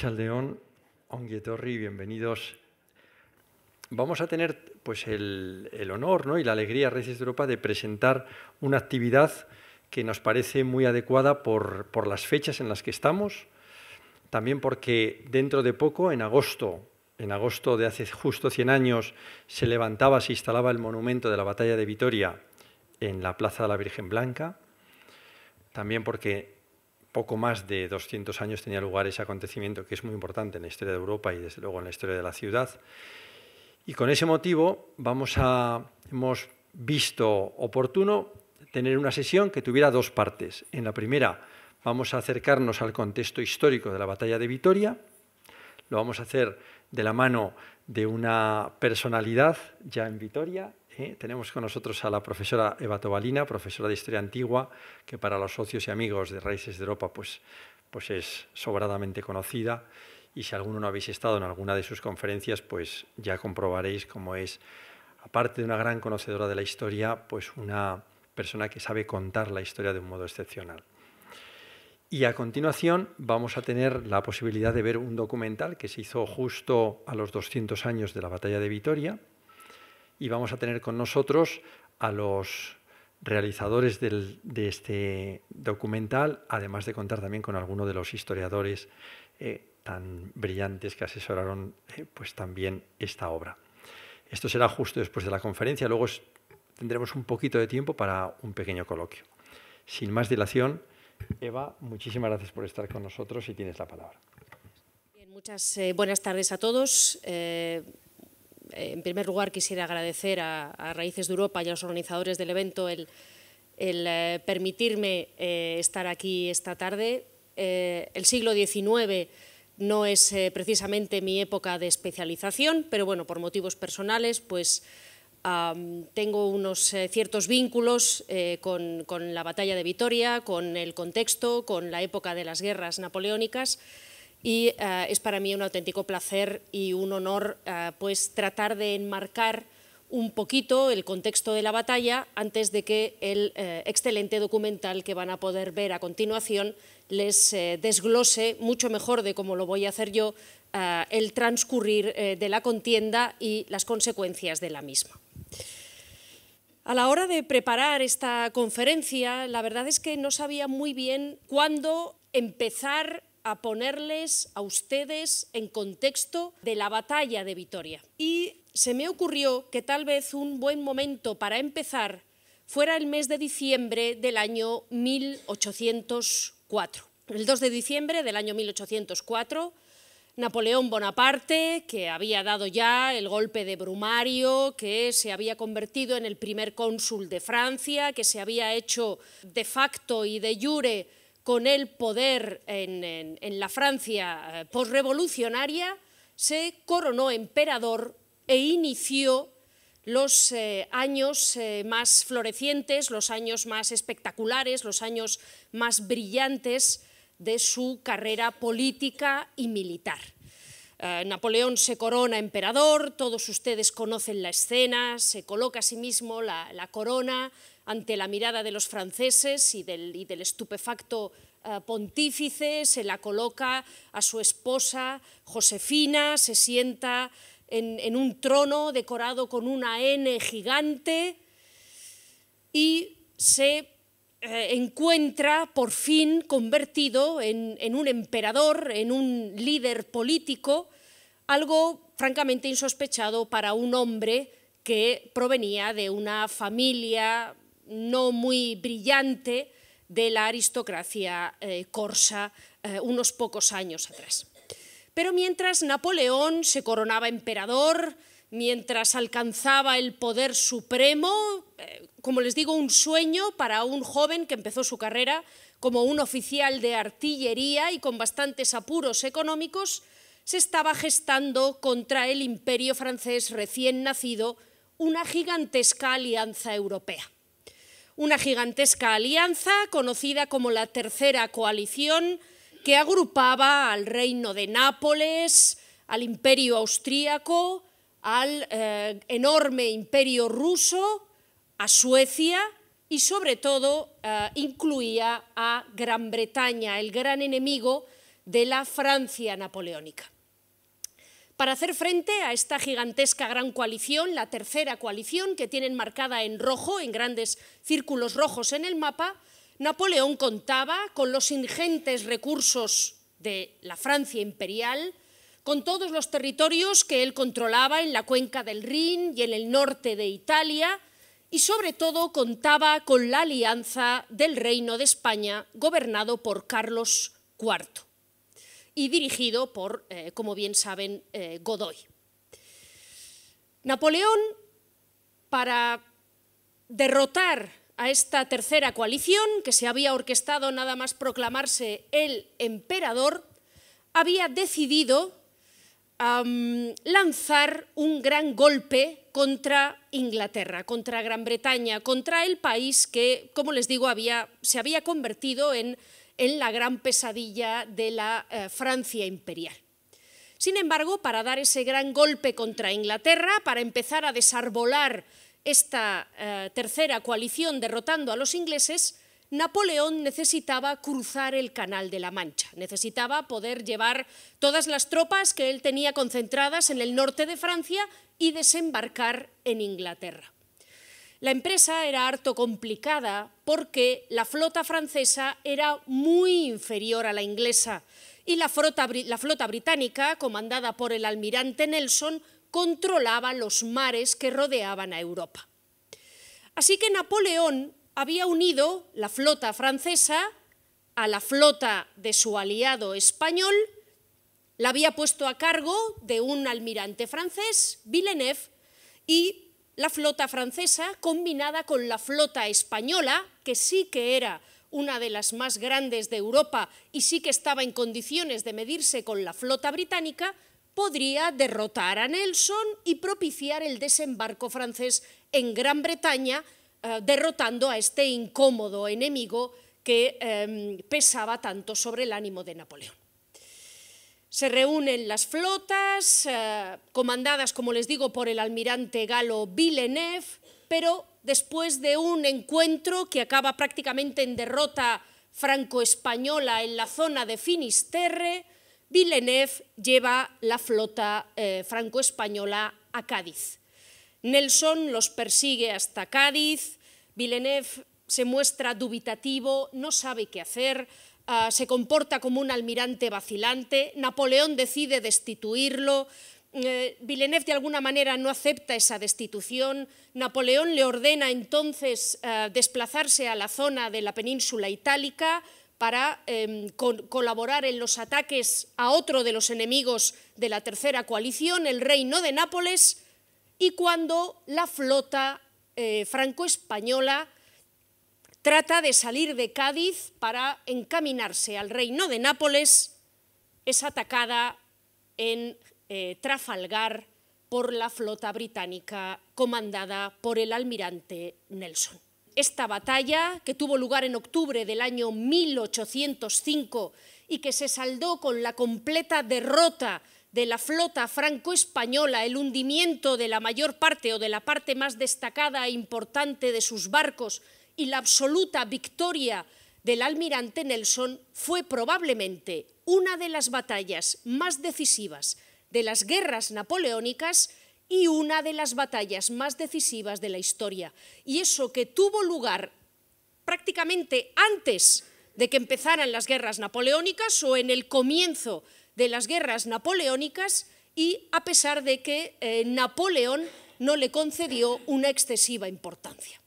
Chaldeón, Onguietorri, bienvenidos. Vamos a tener pues, el, honor ¿no? y la alegría, Reyes de Europa, de presentar una actividad que nos parece muy adecuada por, por las fechas en las que estamos, también porque dentro de poco, en agosto, en agosto de hace justo 100 años, se levantaba, se instalaba el monumento de la batalla de Vitoria en la Plaza de la Virgen Blanca, también porque poco más de 200 años tenía lugar ese acontecimiento que es muy importante en la historia de Europa y desde luego en la historia de la ciudad. Y con ese motivo hemos visto oportuno tener una sesión que tuviera dos partes. En la primera vamos a acercarnos al contexto histórico de la batalla de Vitoria, lo vamos a hacer de la mano de una personalidad ya en Vitoria, ¿eh? Tenemos con nosotros a la profesora Eva Tobalina, profesora de Historia Antigua, que para los socios y amigos de Raíces de Europa pues, pues es sobradamente conocida. Y si alguno no habéis estado en alguna de sus conferencias, pues ya comprobaréis cómo es, aparte de una gran conocedora de la historia, pues una persona que sabe contar la historia de un modo excepcional. Y a continuación vamos a tener la posibilidad de ver un documental que se hizo justo a los 200 años de la batalla de Vitoria, y vamos a tener con nosotros a los realizadores de este documental, además de contar también con alguno de los historiadores eh, tan brillantes que asesoraron eh, pues también esta obra. Esto será justo después de la conferencia, luego tendremos un poquito de tiempo para un pequeño coloquio. Sin más dilación, Eva, muchísimas gracias por estar con nosotros y tienes la palabra. muchas eh, buenas tardes a todos eh, en primer lugar, quisiera agradecer a, Raíces de Europa y a los organizadores del evento el, eh, permitirme eh, estar aquí esta tarde. el siglo XIX no es precisamente mi época de especialización, pero bueno, por motivos personales, pues tengo unos ciertos vínculos con la batalla de Vitoria, con el contexto, con la época de las guerras napoleónicas y eh, es para mí un auténtico placer y un honor eh, pues tratar de enmarcar un poquito el contexto de la batalla antes de que el eh, excelente documental que van a poder ver a continuación les desglose mucho mejor de cómo lo voy a hacer yo el transcurrir de la contienda y las consecuencias de la misma. A la hora de preparar esta conferencia, la verdad es que no sabía muy bien cuándo empezar a ponerles a ustedes en contexto de la batalla de Vitoria. Y se me ocurrió que tal vez un buen momento para empezar fuera el mes de diciembre del año 1804. El 2 de diciembre del año 1804, Napoleón Bonaparte, que había dado ya el golpe de Brumario, que se había convertido en el primer cónsul de Francia, que se había hecho de facto y de jure con el poder en, la Francia eh, posrevolucionaria, se coronó emperador e inició los eh, años eh, más florecientes, los años más espectaculares, los años más brillantes de su carrera política y militar. Napoleón se corona emperador, todos ustedes conocen la escena, se coloca a sí mismo la, corona ante la mirada de los franceses y del estupefacto eh, pontífice, se la coloca a su esposa Josefina, se sienta en, un trono decorado con una N gigante y se eh, encuentra por fin convertido en, un emperador, en un líder político, algo francamente insospechado para un hombre que provenía de una familia no muy brillante, de la aristocracia eh, corsa eh, unos pocos años atrás. Pero mientras Napoleón se coronaba emperador, mientras alcanzaba el poder supremo, eh, como les digo, un sueño para un joven que empezó su carrera como un oficial de artillería y con bastantes apuros económicos, se estaba gestando contra el imperio francés recién nacido una gigantesca alianza europea una gigantesca alianza conocida como la Tercera Coalición que agrupaba al Reino de Nápoles, al Imperio Austríaco, al eh, enorme Imperio Ruso, a Suecia y sobre todo eh, incluía a Gran Bretaña, el gran enemigo de la Francia napoleónica para hacer frente a esta gigantesca gran coalición, la tercera coalición que tienen marcada en rojo, en grandes círculos rojos en el mapa, Napoleón contaba con los ingentes recursos de la Francia imperial, con todos los territorios que él controlaba en la cuenca del Rin y en el norte de Italia, y sobre todo contaba con la alianza del Reino de España, gobernado por Carlos IV y dirigido por, eh, como bien saben, eh, Godoy. Napoleón, para derrotar a esta tercera coalición, que se había orquestado nada más proclamarse el emperador, había decidido lanzar un gran golpe contra Inglaterra, contra Gran Bretaña, contra el país que, como les digo, había, se había convertido en en la gran pesadilla de la eh, Francia imperial. Sin embargo, para dar ese gran golpe contra Inglaterra, para empezar a desarbolar esta eh, tercera coalición derrotando a los ingleses, Napoleón necesitaba cruzar el Canal de la Mancha, necesitaba poder llevar todas las tropas que él tenía concentradas en el norte de Francia y desembarcar en Inglaterra. La empresa era harto complicada porque la flota francesa era muy inferior a la inglesa y la flota, británica, comandada por el almirante Nelson, controlaba los mares que rodeaban a Europa. Así que Napoleón había unido la flota francesa a la flota de su aliado español, la había puesto a cargo de un almirante francés, Villeneuve, y la flota francesa combinada con la flota española, que sí que era una de las más grandes de Europa y sí que estaba en condiciones de medirse con la flota británica, podría derrotar a Nelson y propiciar el desembarco francés en Gran Bretaña, eh, derrotando a este incómodo enemigo que em, pesaba tanto sobre el ánimo de Napoleón. Se reúnen las flotas, eh, comandadas, como les digo, por el almirante galo Villeneuve, pero después de un encuentro que acaba prácticamente en derrota franco-española en la zona de Finisterre, Villeneuve lleva la flota eh, franco-española a Cádiz. Nelson los persigue hasta Cádiz, Villeneuve se muestra dubitativo, no sabe qué hacer, Ah, se comporta como un almirante vacilante, Napoleón decide destituirlo, eh, Villeneuve de alguna manera no acepta esa destitución, Napoleón le ordena entonces eh, desplazarse a la zona de la península itálica para em, colaborar en los ataques a otro de los enemigos de la tercera coalición, el reino de Nápoles, y cuando la flota eh, franco-española trata de salir de Cádiz para encaminarse al reino de Nápoles, es atacada en eh, Trafalgar por la flota británica comandada por el almirante Nelson. Esta batalla, que tuvo lugar en octubre del año 1805 y que se saldó con la completa derrota de la flota franco-española, el hundimiento de la mayor parte o de la parte más destacada e importante de sus barcos, y la absoluta victoria del almirante Nelson fue probablemente una de las batallas más decisivas de las guerras napoleónicas y una de las batallas más decisivas de la historia. Y eso que tuvo lugar prácticamente antes de que empezaran las guerras napoleónicas o en el comienzo de las guerras napoleónicas y a pesar de que eh, Napoleón no le concedió una excesiva importancia.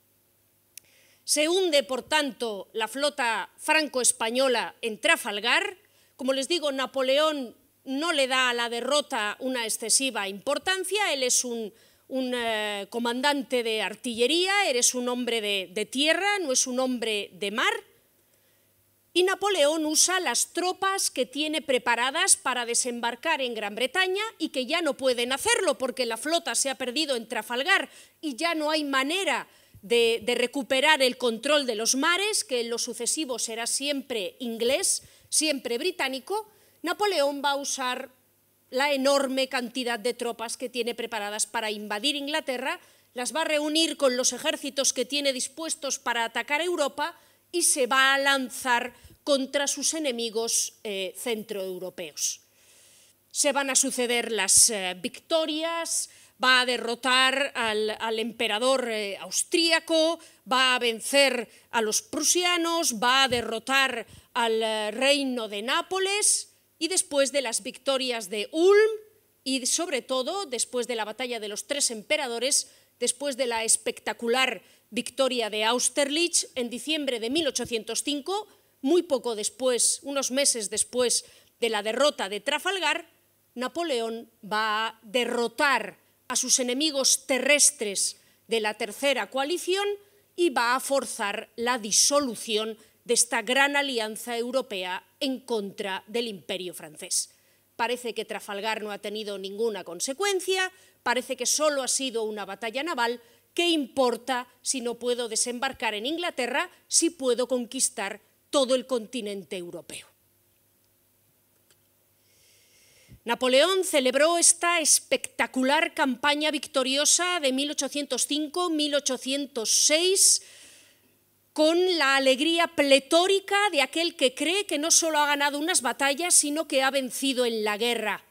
Se hunde, por tanto, la flota franco-española en Trafalgar. Como les digo, Napoleón no le da a la derrota una excesiva importancia. Él es un, eh, comandante de artillería, eres un hombre de, tierra, no es un hombre de mar. Y Napoleón usa las tropas que tiene preparadas para desembarcar en Gran Bretaña y que ya no pueden hacerlo porque la flota se ha perdido en Trafalgar y ya no hay manera de, recuperar el control de los mares, que en lo sucesivo será siempre inglés, siempre británico, Napoleón va a usar la enorme cantidad de tropas que tiene preparadas para invadir Inglaterra, las va a reunir con los ejércitos que tiene dispuestos para atacar Europa y se va a lanzar contra sus enemigos eh, centroeuropeos. Se van a suceder las eh, victorias, va a derrotar al, emperador austriaco, eh, austríaco, va a vencer a los prusianos, va a derrotar al eh, reino de Nápoles y después de las victorias de Ulm y sobre todo después de la batalla de los tres emperadores, después de la espectacular victoria de Austerlitz en diciembre de 1805, muy poco después, unos meses después de la derrota de Trafalgar, Napoleón va a derrotar a sus enemigos terrestres de la tercera coalición y va a forzar la disolución de esta gran alianza europea en contra del imperio francés. Parece que Trafalgar no ha tenido ninguna consecuencia, parece que solo ha sido una batalla naval. ¿Qué importa si no puedo desembarcar en Inglaterra, si puedo conquistar todo el continente europeo? Napoleón celebró esta espectacular campaña victoriosa de 1805-1806 con la alegría pletórica de aquel que cree que no solo ha ganado unas batallas, sino que ha vencido en la guerra.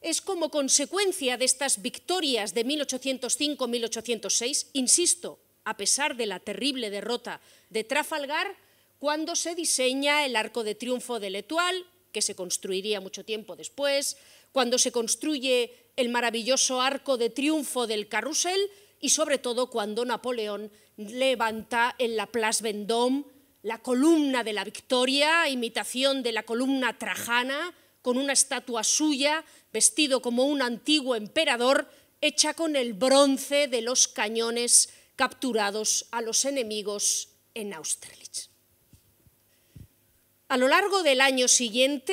Es como consecuencia de estas victorias de 1805-1806, insisto, a pesar de la terrible derrota de Trafalgar, cuando se diseña el Arco de Triunfo de Letual, que se construiría mucho tiempo después, cuando se construye el maravilloso arco de triunfo del carrusel y sobre todo cuando Napoleón levanta en la Place Vendôme la columna de la victoria, imitación de la columna trajana, con una estatua suya, vestido como un antiguo emperador, hecha con el bronce de los cañones capturados a los enemigos en Austerlitz. A lo largo del año siguiente,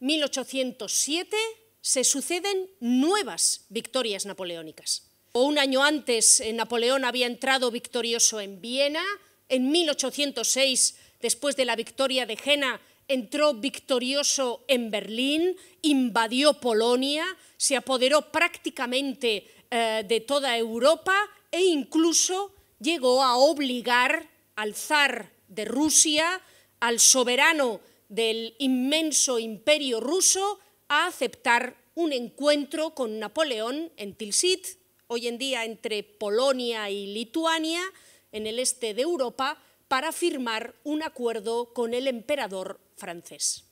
1807, se suceden nuevas victorias napoleónicas. un año antes, eh, Napoleón había entrado victorioso en Viena, en 1806, después de la victoria de Jena, entró victorioso en Berlín, invadió Polonia, se apoderó prácticamente eh, de toda Europa e incluso llegó a obligar al zar de Rusia al soberano del inmenso imperio ruso a aceptar un encuentro con Napoleón en Tilsit, hoy en día entre Polonia y Lituania, en el este de Europa, para firmar un acuerdo con el emperador francés.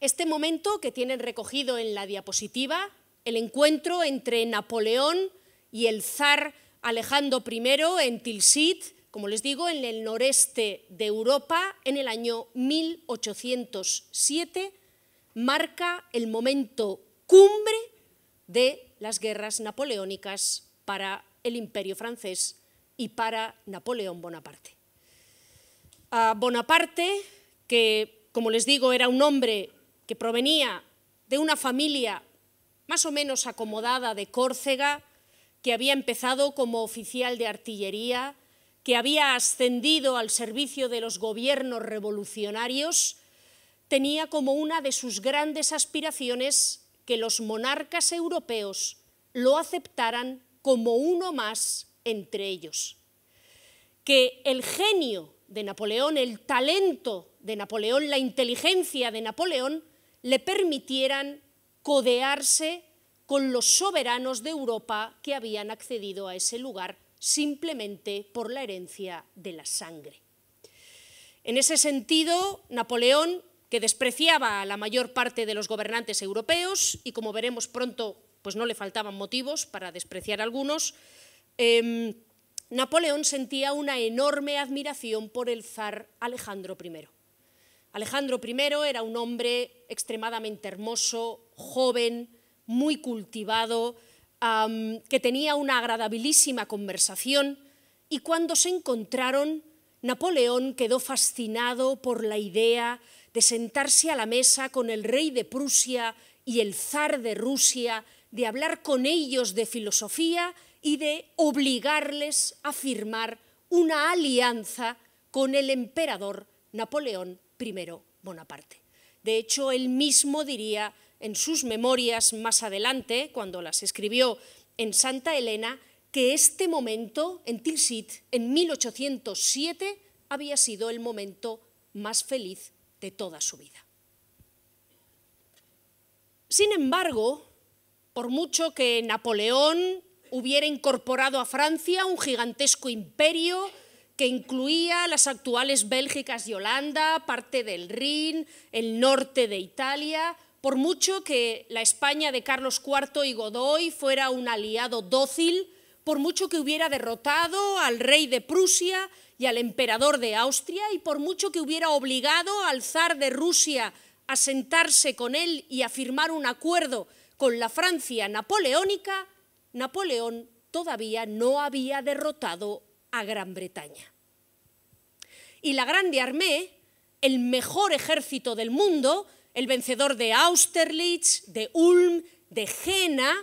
Este momento que tienen recogido en la diapositiva, el encuentro entre Napoleón y el zar Alejandro I en Tilsit, como les digo, en el noreste de Europa en el año 1807, marca el momento cumbre de las guerras napoleónicas para el imperio francés y para Napoleón Bonaparte. A Bonaparte, que como les digo era un hombre que provenía de una familia más o menos acomodada de Córcega, que había empezado como oficial de artillería, que había ascendido al servicio de los gobiernos revolucionarios, tenía como una de sus grandes aspiraciones que los monarcas europeos lo aceptaran como uno más entre ellos. Que el genio de Napoleón, el talento de Napoleón, la inteligencia de Napoleón, le permitieran codearse con los soberanos de Europa que habían accedido a ese lugar simplemente por la herencia de la sangre. En ese sentido, Napoleón, que despreciaba a la mayor parte de los gobernantes europeos, y como veremos pronto, pues no le faltaban motivos para despreciar a algunos, em, Napoleón sentía una enorme admiración por el zar Alejandro I. Alejandro I era un hombre extremadamente hermoso, joven, muy cultivado, que tenía una agradabilísima conversación y cuando se encontraron, Napoleón quedó fascinado por la idea de sentarse a la mesa con el rey de Prusia y el zar de Rusia, de hablar con ellos de filosofía y de obligarles a firmar una alianza con el emperador Napoleón I Bonaparte. De hecho, él mismo diría en sus memorias más adelante, cuando las escribió en Santa Elena, que este momento en Tilsit, en 1807, había sido el momento más feliz de toda su vida. Sin embargo, por mucho que Napoleón hubiera incorporado a Francia un gigantesco imperio que incluía las actuales Bélgicas y Holanda, parte del Rin, el norte de Italia, por mucho que la España de Carlos IV y Godoy fuera un aliado dócil, por mucho que hubiera derrotado al rey de Prusia y al emperador de Austria, y por mucho que hubiera obligado al zar de Rusia a sentarse con él y a firmar un acuerdo con la Francia napoleónica, Napoleón todavía no había derrotado a Gran Bretaña. Y la Grande Armée, el mejor ejército del mundo, el vencedor de Austerlitz, de Ulm, de Jena,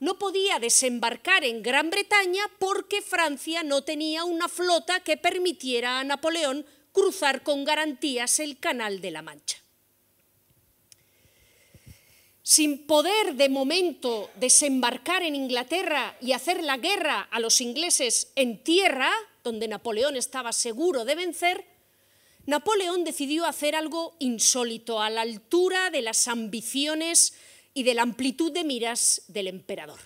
no podía desembarcar en Gran Bretaña porque Francia no tenía una flota que permitiera a Napoleón cruzar con garantías el Canal de la Mancha. Sin poder de momento desembarcar en Inglaterra y hacer la guerra a los ingleses en tierra, donde Napoleón estaba seguro de vencer, Napoleón decidió hacer algo insólito, a la altura de las ambiciones y de la amplitud de miras del emperador,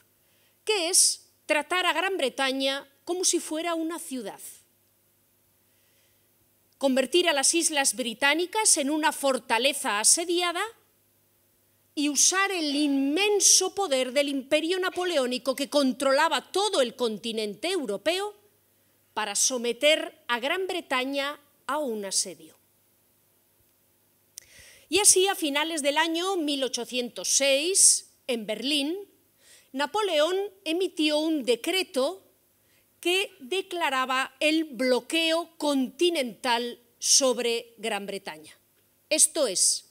que es tratar a Gran Bretaña como si fuera una ciudad. Convertir a las islas británicas en una fortaleza asediada y usar el inmenso poder del imperio napoleónico que controlaba todo el continente europeo para someter a Gran Bretaña a un asedio. Y así, a finales del año 1806, en Berlín, Napoleón emitió un decreto que declaraba el bloqueo continental sobre Gran Bretaña. Esto es,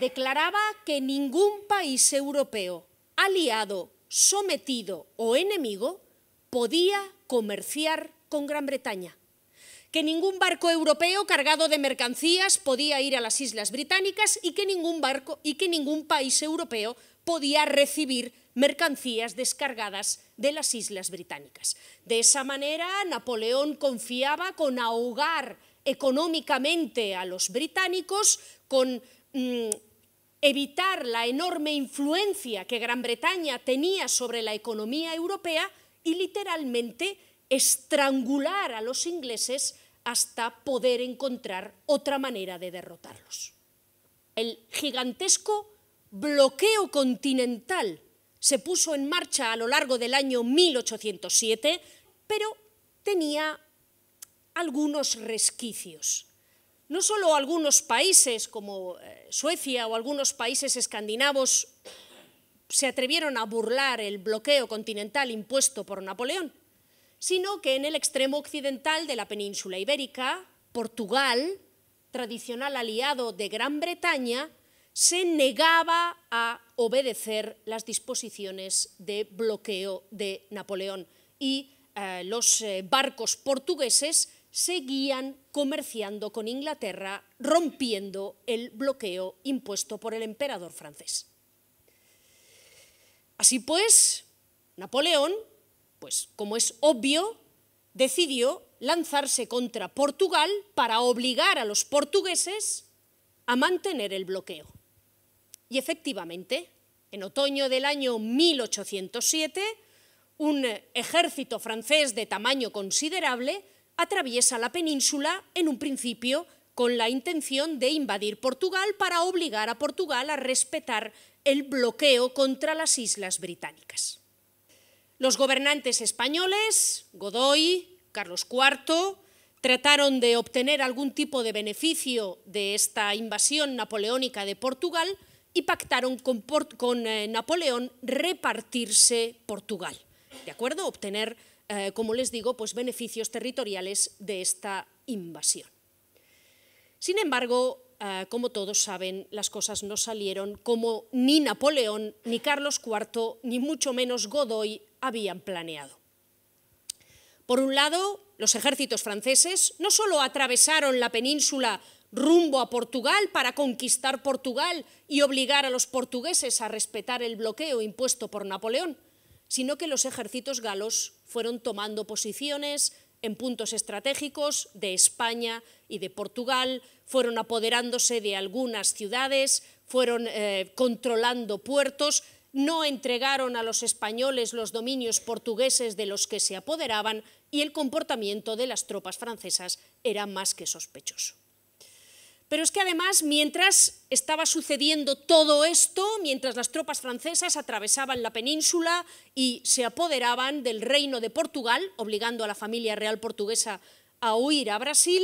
declaraba que ningún país europeo, aliado, sometido o enemigo podía comerciar con Gran Bretaña que ningún barco europeo cargado de mercancías podía ir a las Islas Británicas y que ningún barco y que ningún país europeo podía recibir mercancías descargadas de las Islas Británicas. De esa manera, Napoleón confiaba con ahogar económicamente a los británicos, con mm, evitar la enorme influencia que Gran Bretaña tenía sobre la economía europea y literalmente estrangular a los ingleses hasta poder encontrar otra manera de derrotarlos. El gigantesco bloqueo continental se puso en marcha a lo largo del año 1807, pero tenía algunos resquicios. No solo algunos países como eh, Suecia o algunos países escandinavos se atrevieron a burlar el bloqueo continental impuesto por Napoleón, sino que en el extremo occidental de la península ibérica, Portugal, tradicional aliado de Gran Bretaña, se negaba a obedecer las disposiciones de bloqueo de Napoleón y eh, los eh, barcos portugueses seguían comerciando con Inglaterra, rompiendo el bloqueo impuesto por el emperador francés. Así pues, Napoleón pues como es obvio, decidió lanzarse contra Portugal para obligar a los portugueses a mantener el bloqueo. Y efectivamente, en otoño del año 1807, un ejército francés de tamaño considerable atraviesa la península en un principio con la intención de invadir Portugal para obligar a Portugal a respetar el bloqueo contra las islas británicas. Los gobernantes españoles, Godoy, Carlos IV, trataron de obtener algún tipo de beneficio de esta invasión napoleónica de Portugal y pactaron con, eh, Napoleón repartirse Portugal, ¿de acuerdo? Obtener, eh, como les digo, pues beneficios territoriales de esta invasión. Sin embargo, eh, como todos saben, las cosas no salieron como ni Napoleón, ni Carlos IV, ni mucho menos Godoy habían planeado. Por un lado, los ejércitos franceses no solo atravesaron la península rumbo a Portugal para conquistar Portugal y obligar a los portugueses a respetar el bloqueo impuesto por Napoleón, sino que los ejércitos galos fueron tomando posiciones en puntos estratégicos de España y de Portugal, fueron apoderándose de algunas ciudades, fueron eh, controlando puertos, no entregaron a los españoles los dominios portugueses de los que se apoderaban y el comportamiento de las tropas francesas era más que sospechoso. Pero es que además, mientras estaba sucediendo todo esto, mientras las tropas francesas atravesaban la península y se apoderaban del reino de Portugal, obligando a la familia real portuguesa a huir a Brasil,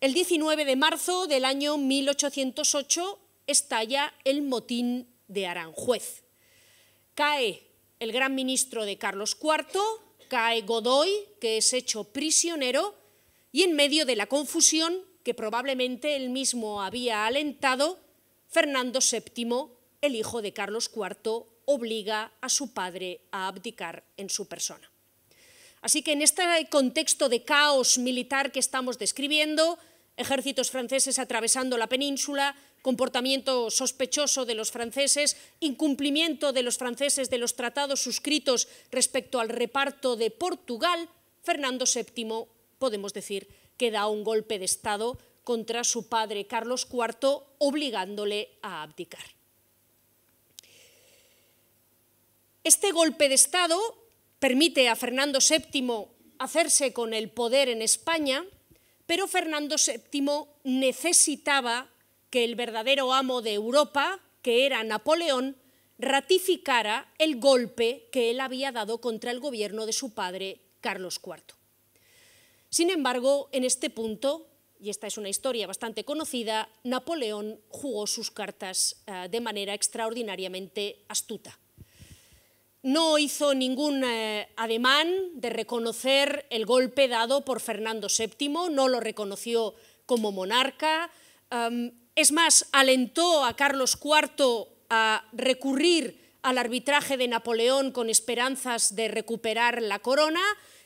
el 19 de marzo del año 1808 estalla el motín de Aranjuez. Cae el gran ministro de Carlos IV, cae Godoy, que es hecho prisionero, y en medio de la confusión que probablemente él mismo había alentado, Fernando VII, el hijo de Carlos IV, obliga a su padre a abdicar en su persona. Así que en este contexto de caos militar que estamos describiendo, ejércitos franceses atravesando la península, comportamiento sospechoso de los franceses, incumplimiento de los franceses de los tratados suscritos respecto al reparto de Portugal, Fernando VII, podemos decir, que da un golpe de Estado contra su padre Carlos IV, obligándole a abdicar. Este golpe de Estado permite a Fernando VII hacerse con el poder en España, pero Fernando VII necesitaba que el verdadero amo de Europa, que era Napoleón, ratificara el golpe que él había dado contra el gobierno de su padre, Carlos IV. Sin embargo, en este punto, y esta es una historia bastante conocida, Napoleón jugó sus cartas eh, de manera extraordinariamente astuta. No hizo ningún eh, ademán de reconocer el golpe dado por Fernando VII, no lo reconoció como monarca, es más, alentó a Carlos IV a recurrir al arbitraje de Napoleón con esperanzas de recuperar la corona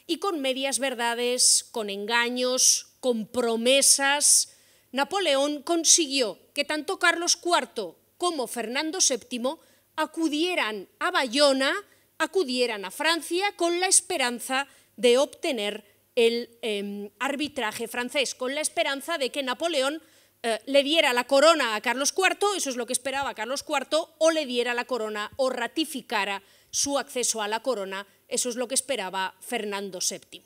y con medias verdades, con engaños, con promesas. Napoleón consiguió que tanto Carlos IV como Fernando VII acudieran a Bayona, acudieran a Francia con la esperanza de obtener el em, arbitraje francés, con la esperanza de que Napoleón eh, le diera la corona a Carlos IV, eso es lo que esperaba Carlos IV, o le diera la corona o ratificara su acceso a la corona, eso es lo que esperaba Fernando VII.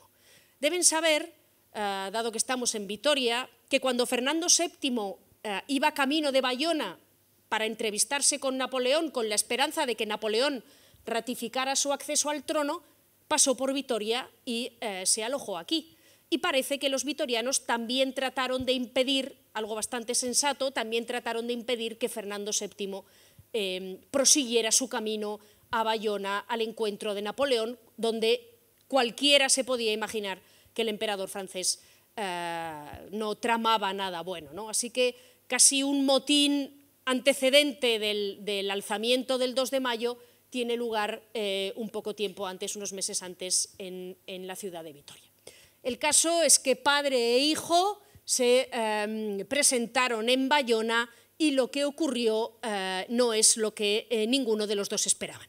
Deben saber, eh, dado que estamos en Vitoria, que cuando Fernando VII eh, iba camino de Bayona para entrevistarse con Napoleón con la esperanza de que Napoleón ratificara su acceso al trono, pasó por Vitoria y se alojó aquí y parece que los vitorianos también trataron de impedir, algo bastante sensato, también trataron de impedir que Fernando VII eh, prosiguiera su camino a Bayona al encuentro de Napoleón, donde cualquiera se podía imaginar que el emperador francés eh, no tramaba nada bueno. Así que casi un motín antecedente del, alzamiento del 2 de mayo tiene lugar eh, un poco tiempo antes, unos meses antes, en la ciudad de Vitoria. El caso es que padre e hijo se em, presentaron en Bayona y lo que ocurrió eh, no es lo que eh, ninguno de los dos esperaban.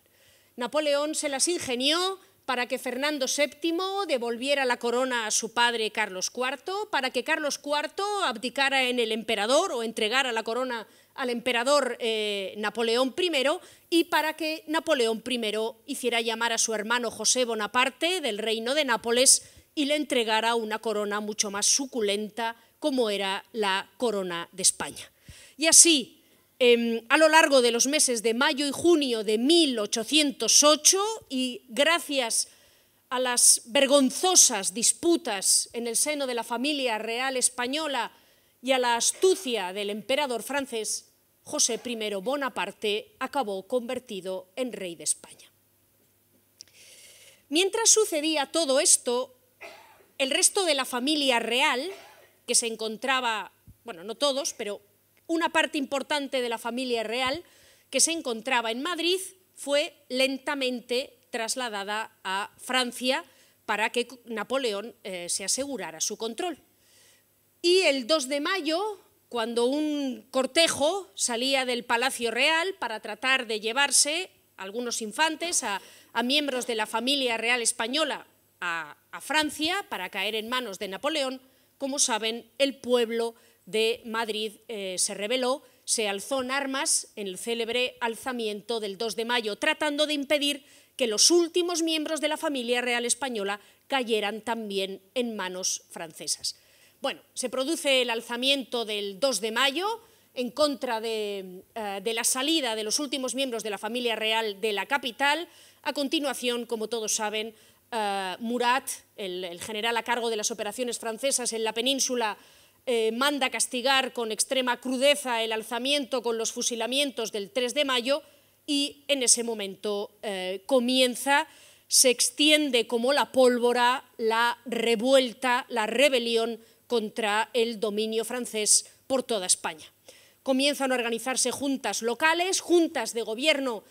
Napoleón se las ingenió para que Fernando VII devolviera la corona a su padre Carlos IV, para que Carlos IV abdicara en el emperador o entregara la corona al emperador eh, Napoleón I y para que Napoleón I hiciera llamar a su hermano José Bonaparte del reino de Nápoles y le entregara una corona mucho más suculenta como era la corona de España. Y así, em, a lo largo de los meses de mayo y junio de 1808, y gracias a las vergonzosas disputas en el seno de la familia real española y a la astucia del emperador francés, José I Bonaparte acabó convertido en rey de España. Mientras sucedía todo esto, el resto de la familia real, que se encontraba, bueno, no todos, pero una parte importante de la familia real que se encontraba en Madrid, fue lentamente trasladada a Francia para que Napoleón eh, se asegurara su control. Y el 2 de mayo, cuando un cortejo salía del Palacio Real para tratar de llevarse a algunos infantes, a miembros de la familia real española, a, Francia para caer en manos de Napoleón, como saben, el pueblo de Madrid eh, se rebeló, se alzó en armas en el célebre alzamiento del 2 de mayo, tratando de impedir que los últimos miembros de la familia real española cayeran también en manos francesas. Bueno, se produce el alzamiento del 2 de mayo en contra eh, de la salida de los últimos miembros de la familia real de la capital. A continuación, como todos saben, eh, Murat, el, general a cargo de las operaciones francesas en la península, eh, manda castigar con extrema crudeza el alzamiento con los fusilamientos del 3 de mayo y en ese momento eh, comienza, se extiende como la pólvora la revuelta, la rebelión contra el dominio francés por toda España. Comienzan a organizarse juntas locales, juntas de gobierno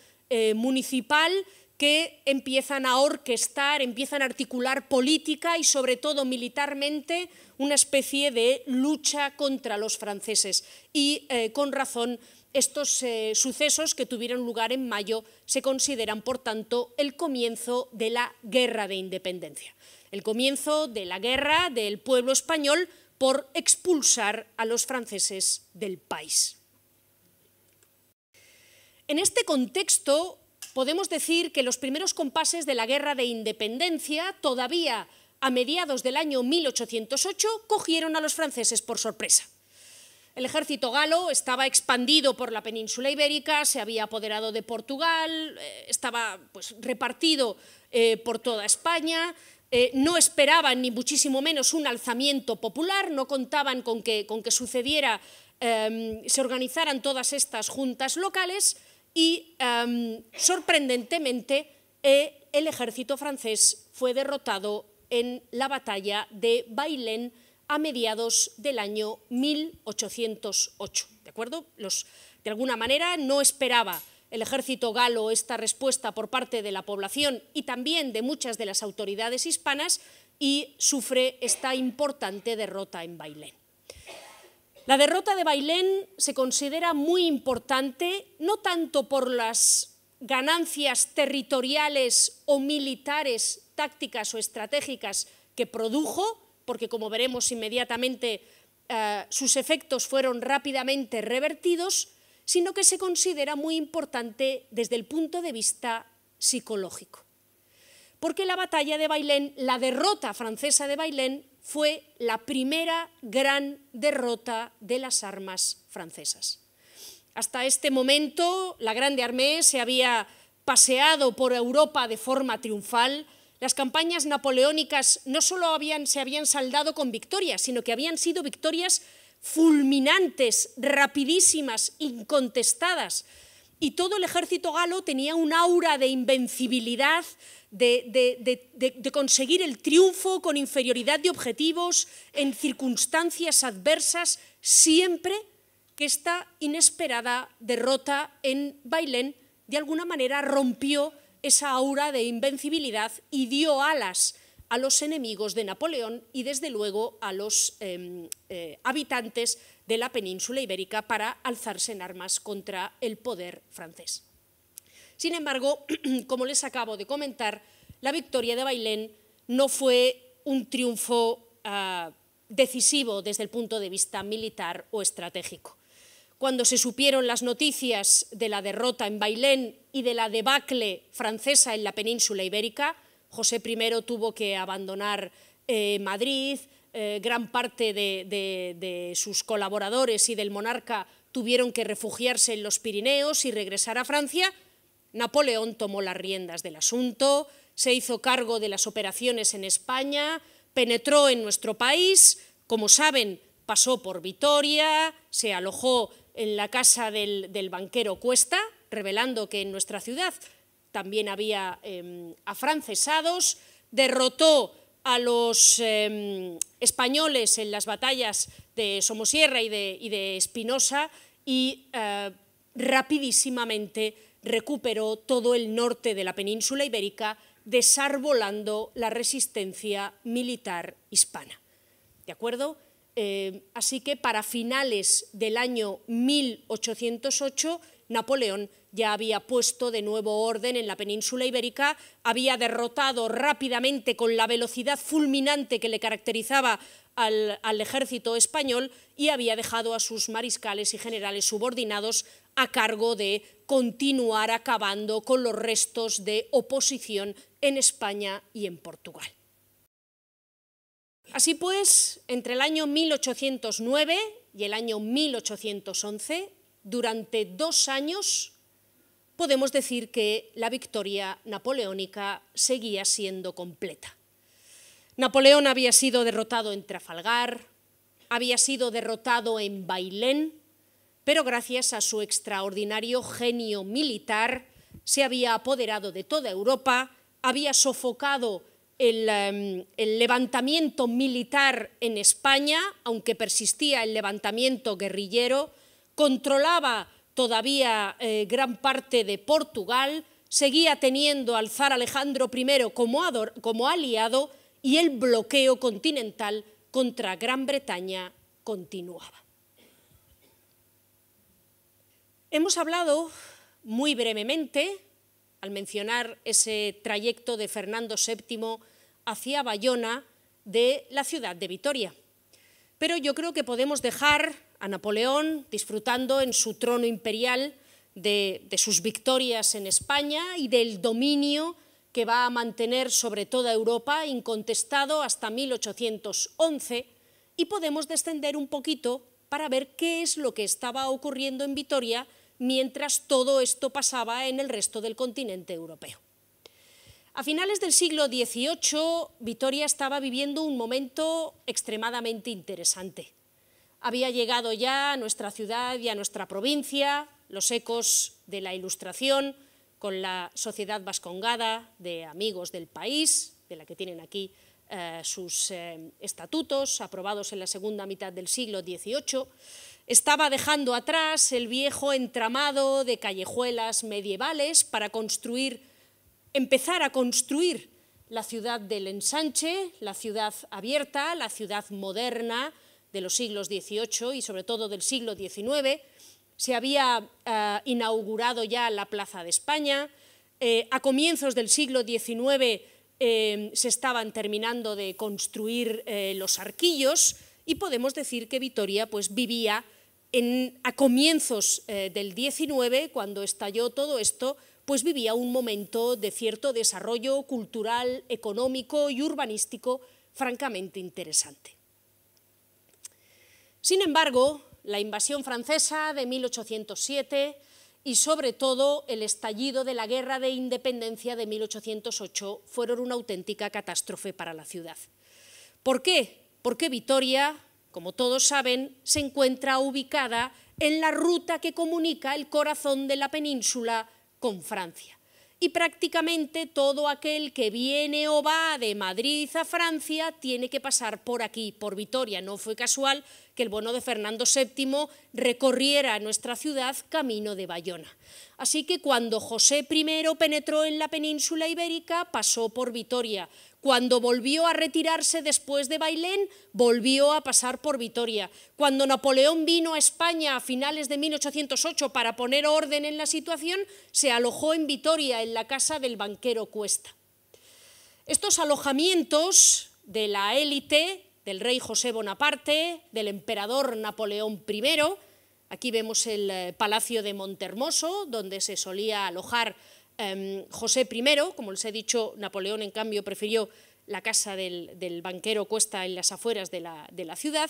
municipal, que empiezan a orquestar, empiezan a articular política y sobre todo militarmente una especie de lucha contra los franceses. Y eh, con razón, estos eh, sucesos que tuvieron lugar en mayo se consideran, por tanto, el comienzo de la guerra de independencia, el comienzo de la guerra del pueblo español por expulsar a los franceses del país. En este contexto, podemos decir que los primeros compases de la Guerra de Independencia, todavía a mediados del año 1808, cogieron a los franceses por sorpresa. El ejército galo estaba expandido por la península ibérica, se había apoderado de Portugal, eh, estaba pues, repartido eh, por toda España, eh, no esperaban ni muchísimo menos un alzamiento popular, no contaban con que, con que sucediera, em, se organizaran todas estas juntas locales y em, sorprendentemente eh, el ejército francés fue derrotado en la batalla de Bailén a mediados del año 1808. ¿De acuerdo? Los, de alguna manera no esperaba el ejército galo esta respuesta por parte de la población y también de muchas de las autoridades hispanas y sufre esta importante derrota en Bailén. La derrota de Bailén se considera muy importante, no tanto por las ganancias territoriales o militares, tácticas o estratégicas que produjo, porque como veremos inmediatamente eh, sus efectos fueron rápidamente revertidos, sino que se considera muy importante desde el punto de vista psicológico. Porque la batalla de Bailén, la derrota francesa de Bailén, fue la primera gran derrota de las armas francesas. Hasta este momento, la Grande Armée se había paseado por Europa de forma triunfal. Las campañas napoleónicas no solo se habían saldado con victorias, sino que habían sido victorias fulminantes, rapidísimas, incontestadas, y todo el ejército galo tenía un aura de invencibilidad, de, conseguir el triunfo con inferioridad de objetivos en circunstancias adversas, siempre que esta inesperada derrota en Bailén de alguna manera rompió esa aura de invencibilidad y dio alas a los enemigos de Napoleón y desde luego a los em, eh, habitantes de la península ibérica para alzarse en armas contra el poder francés. Sin embargo, como les acabo de comentar, la victoria de Bailén no fue un triunfo ah, decisivo desde el punto de vista militar o estratégico. Cuando se supieron las noticias de la derrota en Bailén y de la debacle francesa en la península ibérica, José I tuvo que abandonar eh, Madrid, eh, gran parte de, sus colaboradores y del monarca tuvieron que refugiarse en los Pirineos y regresar a Francia, Napoleón tomó las riendas del asunto, se hizo cargo de las operaciones en España, penetró en nuestro país, como saben, pasó por Vitoria, se alojó en la casa del, banquero Cuesta, revelando que en nuestra ciudad también había em, afrancesados, derrotó a los em, españoles en las batallas de Somosierra y de, Espinosa y eh, rapidísimamente recuperó todo el norte de la península ibérica, desarbolando la resistencia militar hispana. ¿De acuerdo? Eh, así que para finales del año 1808, Napoleón ya había puesto de nuevo orden en la península ibérica, había derrotado rápidamente con la velocidad fulminante que le caracterizaba al, ejército español y había dejado a sus mariscales y generales subordinados a cargo de continuar acabando con los restos de oposición en España y en Portugal. Así pues, entre el año 1809 y el año 1811, durante dos años podemos decir que la victoria napoleónica seguía siendo completa. Napoleón había sido derrotado en Trafalgar, había sido derrotado en Bailén, pero gracias a su extraordinario genio militar se había apoderado de toda Europa, había sofocado el, em, el, levantamiento militar en España, aunque persistía el levantamiento guerrillero, controlaba todavía eh, gran parte de Portugal, seguía teniendo al zar Alejandro I como, como aliado y el bloqueo continental contra Gran Bretaña continuaba. Hemos hablado muy brevemente, al mencionar ese trayecto de Fernando VII hacia Bayona, de la ciudad de Vitoria. Pero yo creo que podemos dejar a Napoleón disfrutando en su trono imperial de, sus victorias en España y del dominio que va a mantener sobre toda Europa, incontestado hasta 1811, y podemos descender un poquito para ver qué es lo que estaba ocurriendo en Vitoria mientras todo esto pasaba en el resto del continente europeo. A finales del siglo XVIII, Vitoria estaba viviendo un momento extremadamente interesante había llegado ya a nuestra ciudad y a nuestra provincia, los ecos de la Ilustración con la Sociedad Vascongada de Amigos del País, de la que tienen aquí eh, sus eh, estatutos, aprobados en la segunda mitad del siglo XVIII, estaba dejando atrás el viejo entramado de callejuelas medievales para construir, empezar a construir la ciudad del ensanche, la ciudad abierta, la ciudad moderna, de los siglos XVIII y sobre todo del siglo XIX. Se había eh, inaugurado ya la Plaza de España. Eh, a comienzos del siglo XIX eh, se estaban terminando de construir los arquillos y podemos decir que Vitoria pues, vivía a comienzos del XIX, cuando estalló todo esto, pues vivía un momento de cierto desarrollo cultural, económico y urbanístico francamente interesante. Sin embargo, la invasión francesa de 1807 y sobre todo el estallido de la Guerra de Independencia de 1808 fueron una auténtica catástrofe para la ciudad. ¿Por qué? Porque Vitoria, como todos saben, se encuentra ubicada en la ruta que comunica el corazón de la península con Francia. Y prácticamente todo aquel que viene o va de Madrid a Francia tiene que pasar por aquí, por Vitoria. No fue casual que el bono de Fernando VII recorriera nuestra ciudad camino de Bayona. Así que cuando José I penetró en la península ibérica, pasó por Vitoria. Cuando volvió a retirarse después de Bailén, volvió a pasar por Vitoria. Cuando Napoleón vino a España a finales de 1808 para poner orden en la situación, se alojó en Vitoria, en la casa del banquero Cuesta. Estos alojamientos de la élite del rey José Bonaparte, del emperador Napoleón I. Aquí vemos el eh, Palacio de Montermoso, donde se solía alojar em, José I. Como les he dicho, Napoleón, en cambio, prefirió la casa del, banquero Cuesta en las afueras de la, ciudad.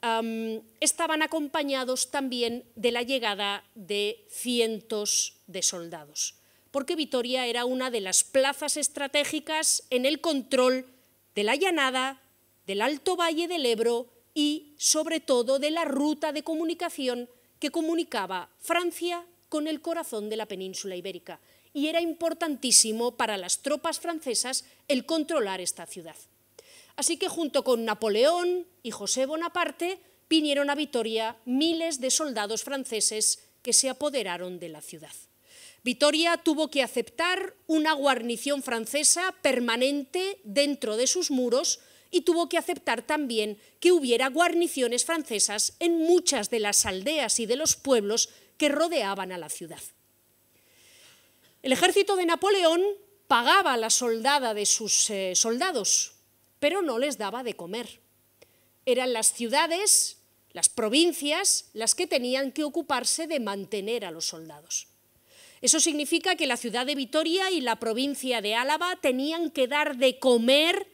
Em, estaban acompañados también de la llegada de cientos de soldados, porque Vitoria era una de las plazas estratégicas en el control de la llanada del Alto Valle del Ebro y, sobre todo, de la ruta de comunicación que comunicaba Francia con el corazón de la península ibérica. Y era importantísimo para las tropas francesas el controlar esta ciudad. Así que junto con Napoleón y José Bonaparte vinieron a Vitoria miles de soldados franceses que se apoderaron de la ciudad. Vitoria tuvo que aceptar una guarnición francesa permanente dentro de sus muros y tuvo que aceptar también que hubiera guarniciones francesas en muchas de las aldeas y de los pueblos que rodeaban a la ciudad. El ejército de Napoleón pagaba a la soldada de sus eh, soldados, pero no les daba de comer. Eran las ciudades, las provincias, las que tenían que ocuparse de mantener a los soldados. Eso significa que la ciudad de Vitoria y la provincia de Álava tenían que dar de comer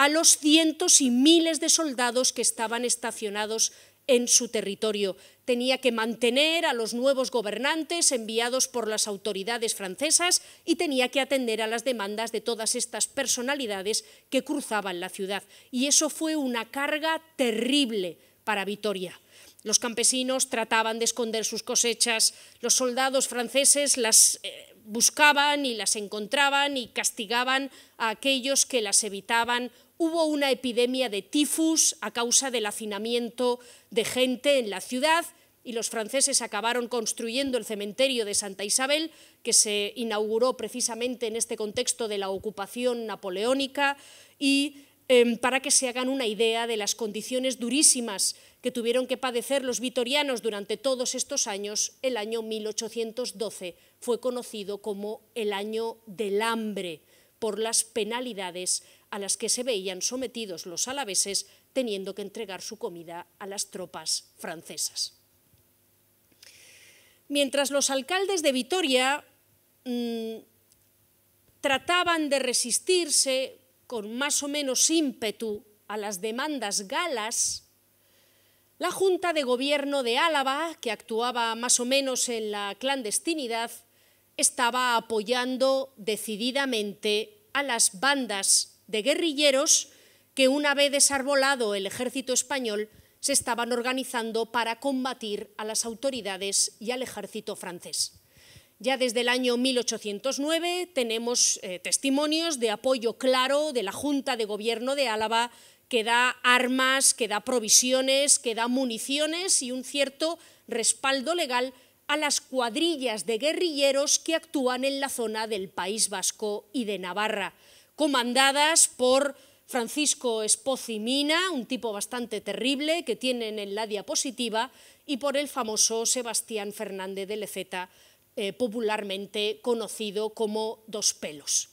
a los cientos y miles de soldados que estaban estacionados en su territorio. Tenía que mantener a los nuevos gobernantes enviados por las autoridades francesas y tenía que atender a las demandas de todas estas personalidades que cruzaban la ciudad. Y eso fue una carga terrible para Vitoria. Los campesinos trataban de esconder sus cosechas, los soldados franceses las eh, buscaban y las encontraban y castigaban a aquellos que las evitaban hubo una epidemia de tifus a causa del hacinamiento de gente en la ciudad y los franceses acabaron construyendo el cementerio de Santa Isabel, que se inauguró precisamente en este contexto de la ocupación napoleónica, y em, para que se hagan una idea de las condiciones durísimas que tuvieron que padecer los vitorianos durante todos estos años, el año 1812 fue conocido como el año del hambre por las penalidades a las que se veían sometidos los alaveses teniendo que entregar su comida a las tropas francesas. Mientras los alcaldes de Vitoria mm, trataban de resistirse con más o menos ímpetu a las demandas galas, la Junta de Gobierno de Álava, que actuaba más o menos en la clandestinidad, estaba apoyando decididamente a las bandas de guerrilleros que una vez desarbolado el ejército español se estaban organizando para combatir a las autoridades y al ejército francés. Ya desde el año 1809 tenemos eh, testimonios de apoyo claro de la Junta de Gobierno de Álava que da armas, que da provisiones, que da municiones y un cierto respaldo legal a las cuadrillas de guerrilleros que actúan en la zona del País Vasco y de Navarra comandadas por Francisco y Mina, un tipo bastante terrible que tienen en la diapositiva, y por el famoso Sebastián Fernández de Leceta, eh, popularmente conocido como Dos Pelos.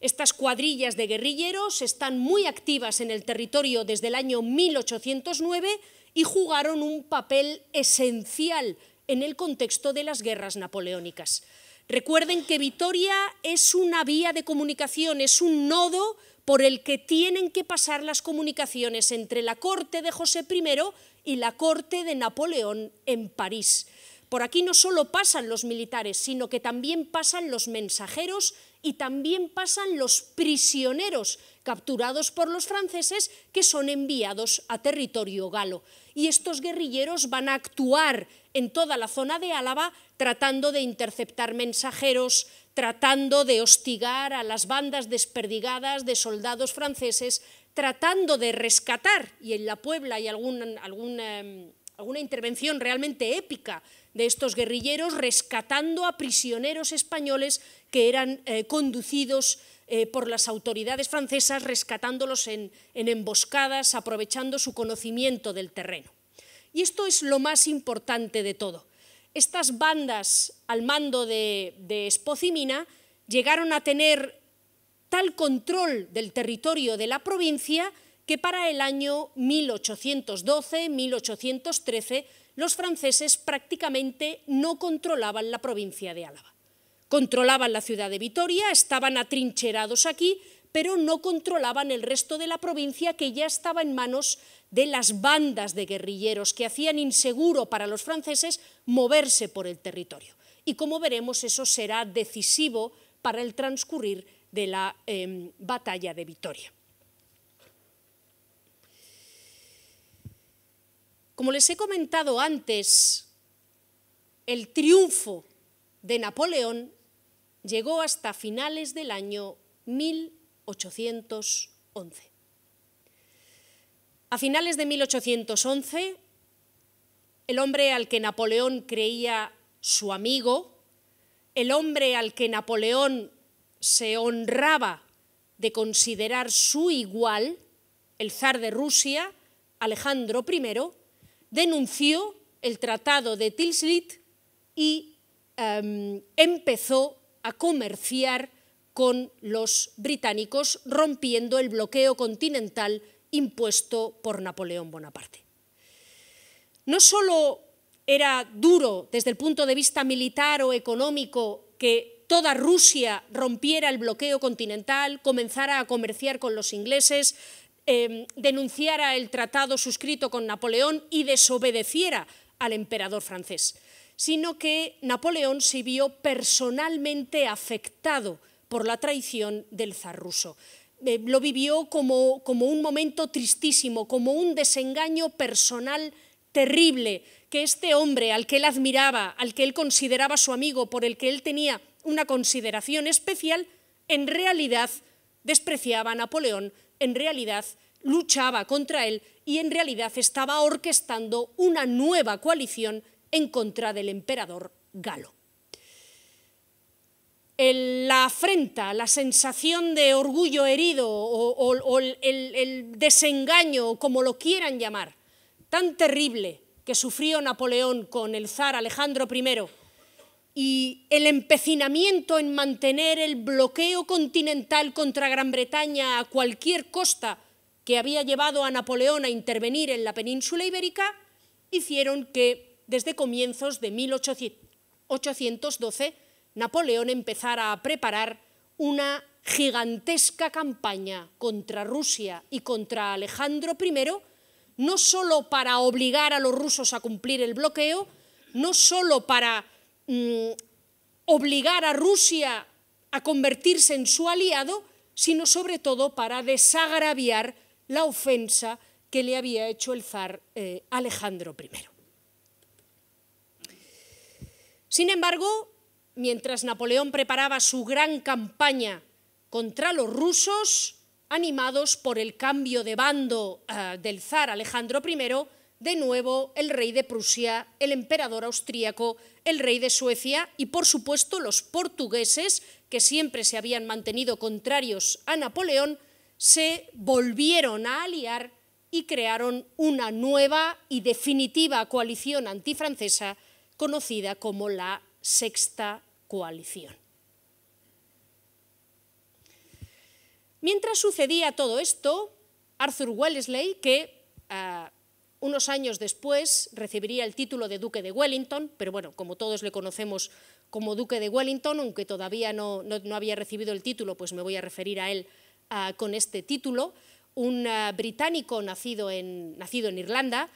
Estas cuadrillas de guerrilleros están muy activas en el territorio desde el año 1809 y jugaron un papel esencial en el contexto de las guerras napoleónicas. Recuerden que Vitoria es una vía de comunicación, es un nodo por el que tienen que pasar las comunicaciones entre la corte de José I y la corte de Napoleón en París. Por aquí no solo pasan los militares, sino que también pasan los mensajeros y también pasan los prisioneros capturados por los franceses que son enviados a territorio galo. Y estos guerrilleros van a actuar en toda la zona de Álava tratando de interceptar mensajeros, tratando de hostigar a las bandas desperdigadas de soldados franceses, tratando de rescatar, y en la Puebla hay alguna, em, alguna intervención realmente épica de estos guerrilleros, rescatando a prisioneros españoles que eran eh, conducidos eh, por las autoridades francesas, rescatándolos en emboscadas, aprovechando su conocimiento del terreno. Y esto es lo más importante de todo. Estas bandas al mando de, de llegaron a tener tal control del territorio de la provincia que para el año 1812-1813 los franceses prácticamente no controlaban la provincia de Álava. Controlaban la ciudad de Vitoria, estaban atrincherados aquí pero no controlaban el resto de la provincia que ya estaba en manos de las bandas de guerrilleros que hacían inseguro para los franceses moverse por el territorio. Y como veremos, eso será decisivo para el transcurrir de la em, batalla de Vitoria. Como les he comentado antes, el triunfo de Napoleón llegó hasta finales del año 1800. A finales de 1811, el hombre al que Napoleón creía su amigo, el hombre al que Napoleón se honraba de considerar su igual, el zar de Rusia, Alejandro I, denunció el Tratado de Tilsit y em, empezó a comerciar con los británicos, rompiendo el bloqueo continental impuesto por Napoleón Bonaparte. No solo era duro desde el punto de vista militar o económico que toda Rusia rompiera el bloqueo continental, comenzara a comerciar con los ingleses, eh, denunciara el tratado suscrito con Napoleón y desobedeciera al emperador francés, sino que Napoleón se vio personalmente afectado por la traición del zar ruso. Eh, lo vivió como, como un momento tristísimo, como un desengaño personal terrible, que este hombre al que él admiraba, al que él consideraba su amigo, por el que él tenía una consideración especial, en realidad despreciaba a Napoleón, en realidad luchaba contra él y en realidad estaba orquestando una nueva coalición en contra del emperador galo la afrenta, la sensación de orgullo herido o, el, el desengaño, como lo quieran llamar, tan terrible que sufrió Napoleón con el zar Alejandro I y el empecinamiento en mantener el bloqueo continental contra Gran Bretaña a cualquier costa que había llevado a Napoleón a intervenir en la península ibérica, hicieron que desde comienzos de 1812 Napoleón empezara a preparar una gigantesca campaña contra Rusia y contra Alejandro I, no solo para obligar a los rusos a cumplir el bloqueo, no solo para mm, obligar a Rusia a convertirse en su aliado, sino sobre todo para desagraviar la ofensa que le había hecho el zar eh, Alejandro I. Sin embargo, mientras Napoleón preparaba su gran campaña contra los rusos, animados por el cambio de bando eh, del zar Alejandro I, de nuevo el rey de Prusia, el emperador austríaco, el rey de Suecia y, por supuesto, los portugueses, que siempre se habían mantenido contrarios a Napoleón, se volvieron a aliar y crearon una nueva y definitiva coalición antifrancesa conocida como la sexta coalición. Mientras sucedía todo esto, Arthur Wellesley, que ah, unos años después recibiría el título de Duque de Wellington, pero bueno, como todos le conocemos como Duque de Wellington, aunque todavía no, había recibido el título, pues me voy a referir a él ah, con este título, un ah, británico nacido en, nacido en Irlanda,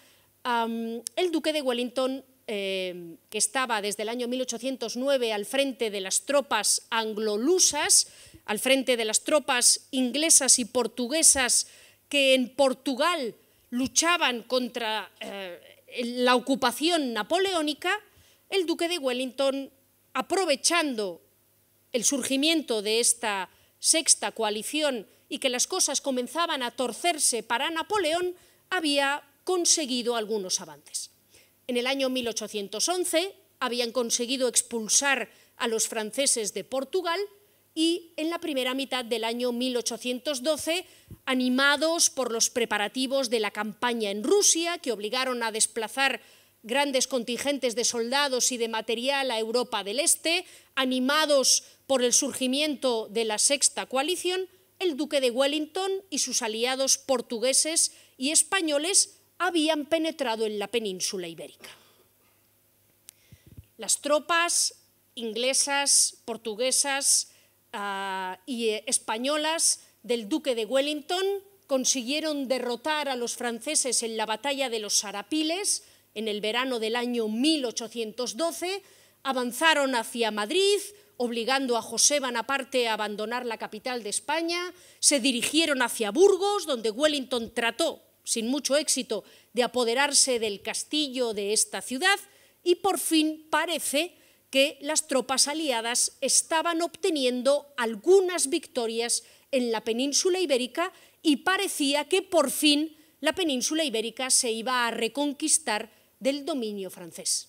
el Duque de Wellington eh, que estaba desde el año 1809 al frente de las tropas anglolusas, al frente de las tropas inglesas y portuguesas que en Portugal luchaban contra eh, la ocupación napoleónica, el duque de Wellington, aprovechando el surgimiento de esta sexta coalición y que las cosas comenzaban a torcerse para Napoleón, había conseguido algunos avances. En el año 1811 habían conseguido expulsar a los franceses de Portugal y en la primera mitad del año 1812, animados por los preparativos de la campaña en Rusia, que obligaron a desplazar grandes contingentes de soldados y de material a Europa del Este, animados por el surgimiento de la Sexta Coalición, el duque de Wellington y sus aliados portugueses y españoles habían penetrado en la península ibérica. Las tropas inglesas, portuguesas ah, y eh, españolas del duque de Wellington consiguieron derrotar a los franceses en la batalla de los Sarapiles en el verano del año 1812, avanzaron hacia Madrid, obligando a José Bonaparte a abandonar la capital de España, se dirigieron hacia Burgos, donde Wellington trató sin mucho éxito, de apoderarse del castillo de esta ciudad y por fin parece que las tropas aliadas estaban obteniendo algunas victorias en la península ibérica y parecía que por fin la península ibérica se iba a reconquistar del dominio francés.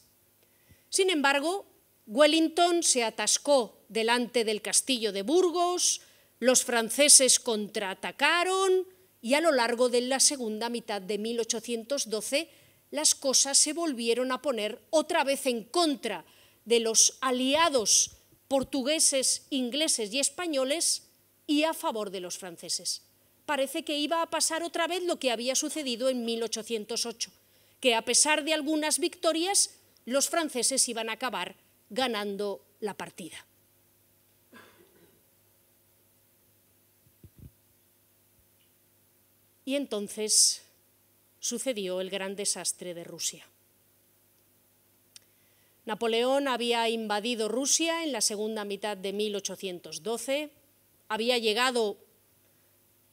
Sin embargo, Wellington se atascó delante del castillo de Burgos, los franceses contraatacaron, y a lo largo de la segunda mitad de 1812 las cosas se volvieron a poner otra vez en contra de los aliados portugueses, ingleses y españoles y a favor de los franceses. Parece que iba a pasar otra vez lo que había sucedido en 1808, que a pesar de algunas victorias, los franceses iban a acabar ganando la partida. Y entonces sucedió el gran desastre de Rusia. Napoleón había invadido Rusia en la segunda mitad de 1812, había llegado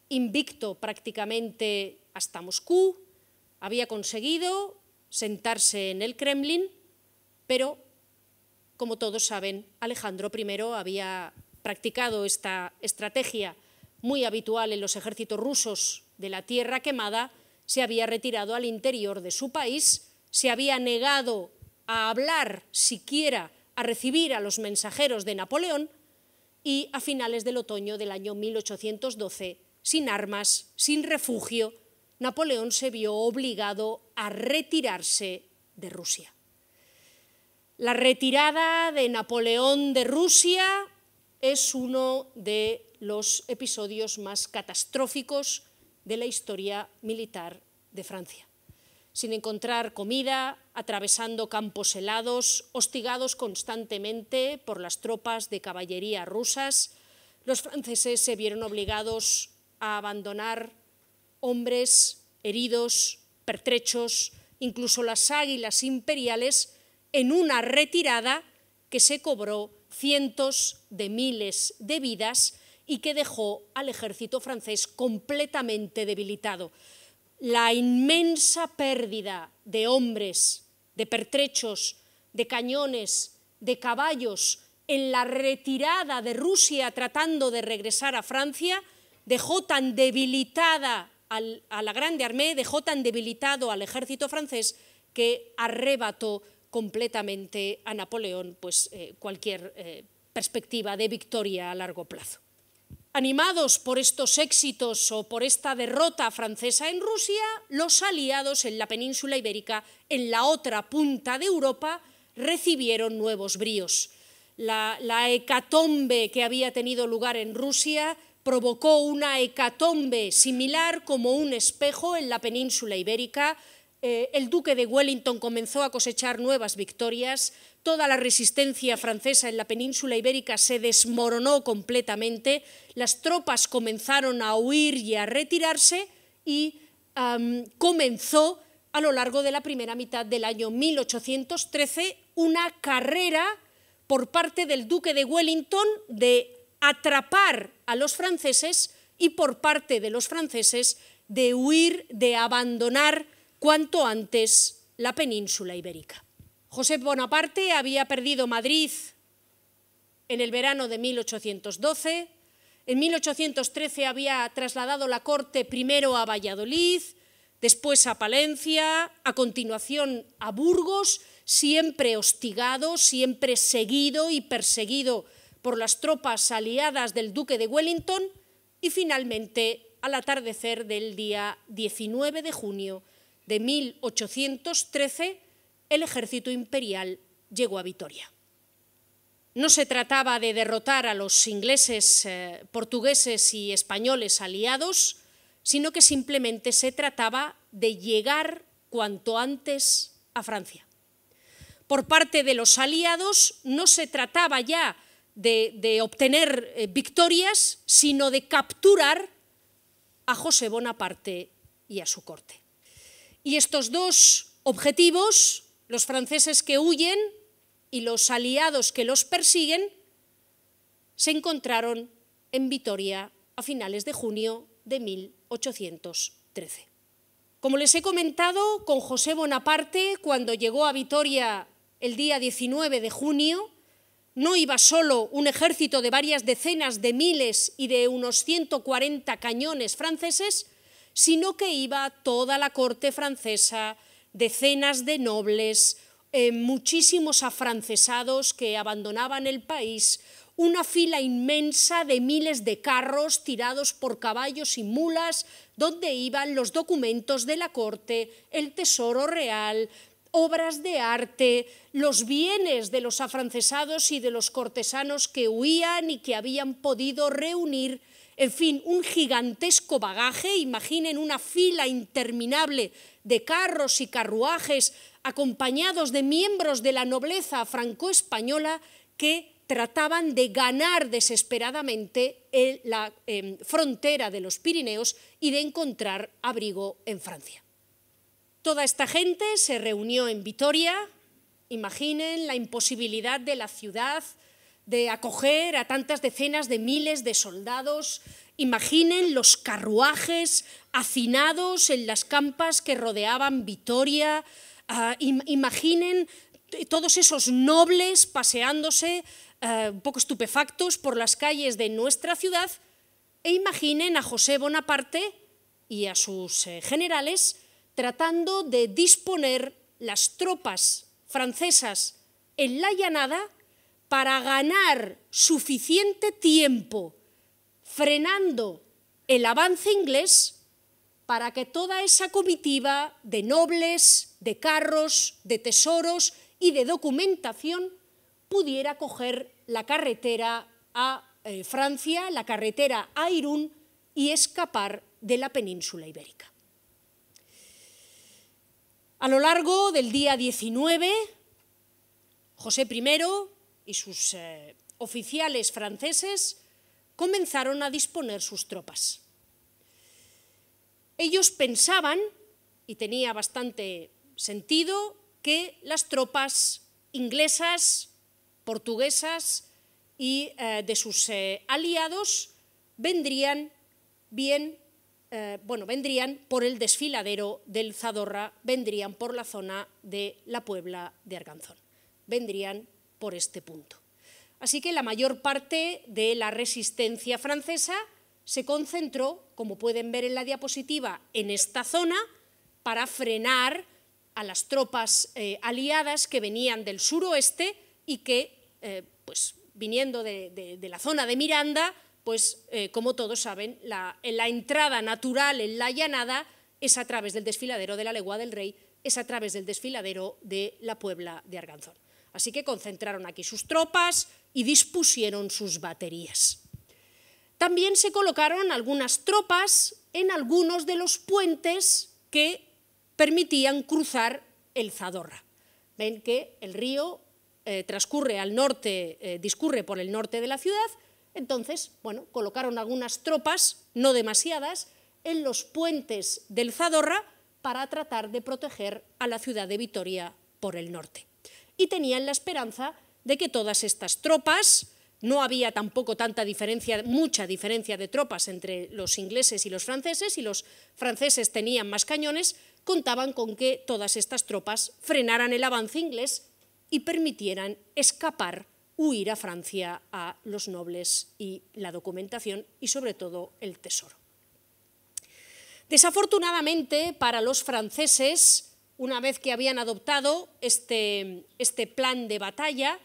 invicto prácticamente hasta Moscú, había conseguido sentarse en el Kremlin, pero, como todos saben, Alejandro I había practicado esta estrategia muy habitual en los ejércitos rusos de la tierra quemada, se había retirado al interior de su país, se había negado a hablar siquiera, a recibir a los mensajeros de Napoleón, y a finales del otoño del año 1812, sin armas, sin refugio, Napoleón se vio obligado a retirarse de Rusia. La retirada de Napoleón de Rusia es uno de los episodios más catastróficos de la historia militar de Francia. Sin encontrar comida, atravesando campos helados, hostigados constantemente por las tropas de caballería rusas, los franceses se vieron obligados a abandonar hombres heridos, pertrechos, incluso las águilas imperiales, en una retirada que se cobró cientos de miles de vidas y que dejó al ejército francés completamente debilitado. La inmensa pérdida de hombres, de pertrechos, de cañones, de caballos en la retirada de Rusia tratando de regresar a Francia dejó tan debilitada a la Grande Armée, dejó tan debilitado al ejército francés que arrebató completamente a Napoleón pues, eh, cualquier eh, perspectiva de victoria a largo plazo. Animados por estos éxitos o por esta derrota francesa en Rusia, los aliados en la península ibérica, en la otra punta de Europa, recibieron nuevos bríos. La, hecatombe que había tenido lugar en Rusia provocó una hecatombe similar como un espejo en la península ibérica, eh, el duque de Wellington comenzó a cosechar nuevas victorias, toda la resistencia francesa en la península ibérica se desmoronó completamente, las tropas comenzaron a huir y a retirarse y comenzó a lo largo de la primera mitad del año 1813 una carrera por parte del duque de Wellington de atrapar a los franceses y por parte de los franceses de huir, de abandonar cuanto antes la península ibérica. José Bonaparte había perdido Madrid en el verano de 1812, en 1813 había trasladado la corte primero a Valladolid, después a Palencia, a continuación a Burgos, siempre hostigado, siempre seguido y perseguido por las tropas aliadas del duque de Wellington y finalmente al atardecer del día 19 de junio de 1813, el ejército imperial llegó a Vitoria. No se trataba de derrotar a los ingleses, eh, portugueses y españoles aliados, sino que simplemente se trataba de llegar cuanto antes a Francia. Por parte de los aliados no se trataba ya de, obtener eh, victorias, sino de capturar a José Bonaparte y a su corte. Y estos dos objetivos, los franceses que huyen y los aliados que los persiguen, se encontraron en Vitoria a finales de junio de 1813. Como les he comentado, con José Bonaparte, cuando llegó a Vitoria el día 19 de junio, no iba solo un ejército de varias decenas de miles y de unos 140 cañones franceses, sino que iba toda la corte francesa, decenas de nobles, eh, muchísimos afrancesados que abandonaban el país, una fila inmensa de miles de carros tirados por caballos y mulas, donde iban los documentos de la corte, el tesoro real, obras de arte, los bienes de los afrancesados y de los cortesanos que huían y que habían podido reunir en fin, un gigantesco bagaje, imaginen una fila interminable de carros y carruajes acompañados de miembros de la nobleza franco-española que trataban de ganar desesperadamente la em, frontera de los Pirineos y de encontrar abrigo en Francia. Toda esta gente se reunió en Vitoria, imaginen la imposibilidad de la ciudad de acoger a tantas decenas de miles de soldados. Imaginen los carruajes hacinados en las campas que rodeaban Vitoria. Ah, imaginen todos esos nobles paseándose ah, un poco estupefactos por las calles de nuestra ciudad e imaginen a José Bonaparte y a sus eh, generales tratando de disponer las tropas francesas en la llanada para ganar suficiente tiempo frenando el avance inglés para que toda esa comitiva de nobles, de carros, de tesoros y de documentación pudiera coger la carretera a eh, Francia, la carretera a Irún y escapar de la península ibérica. A lo largo del día 19, José I y sus eh, oficiales franceses comenzaron a disponer sus tropas. Ellos pensaban, y tenía bastante sentido, que las tropas inglesas, portuguesas y eh, de sus eh, aliados vendrían bien, bueno, vendrían por el desfiladero del Zadorra, vendrían por la zona de la Puebla de Arganzón, vendrían por este punto. Así que la mayor parte de la resistencia francesa se concentró, como pueden ver en la diapositiva, en esta zona para frenar a las tropas eh, aliadas que venían del suroeste y que, eh, pues, viniendo de, la zona de Miranda, pues, eh, como todos saben, la, la entrada natural en la llanada es a través del desfiladero de la Legua del Rey, es a través del desfiladero de la Puebla de Arganzón. Así que concentraron aquí sus tropas y dispusieron sus baterías. También se colocaron algunas tropas en algunos de los puentes que permitían cruzar el Zadorra. Ven que el río eh, transcurre al norte, eh, discurre por el norte de la ciudad, entonces, bueno, colocaron algunas tropas, no demasiadas, en los puentes del Zadorra para tratar de proteger a la ciudad de Vitoria por el norte y tenían la esperanza de que todas estas tropas, no había tampoco tanta diferencia, mucha diferencia de tropas entre los ingleses y los franceses, y los franceses tenían más cañones, contaban con que todas estas tropas frenaran el avance inglés y permitieran escapar, huir a Francia a los nobles y la documentación y sobre todo el tesoro. Desafortunadamente para los franceses, una vez que habían adoptado este, este plan de batalla,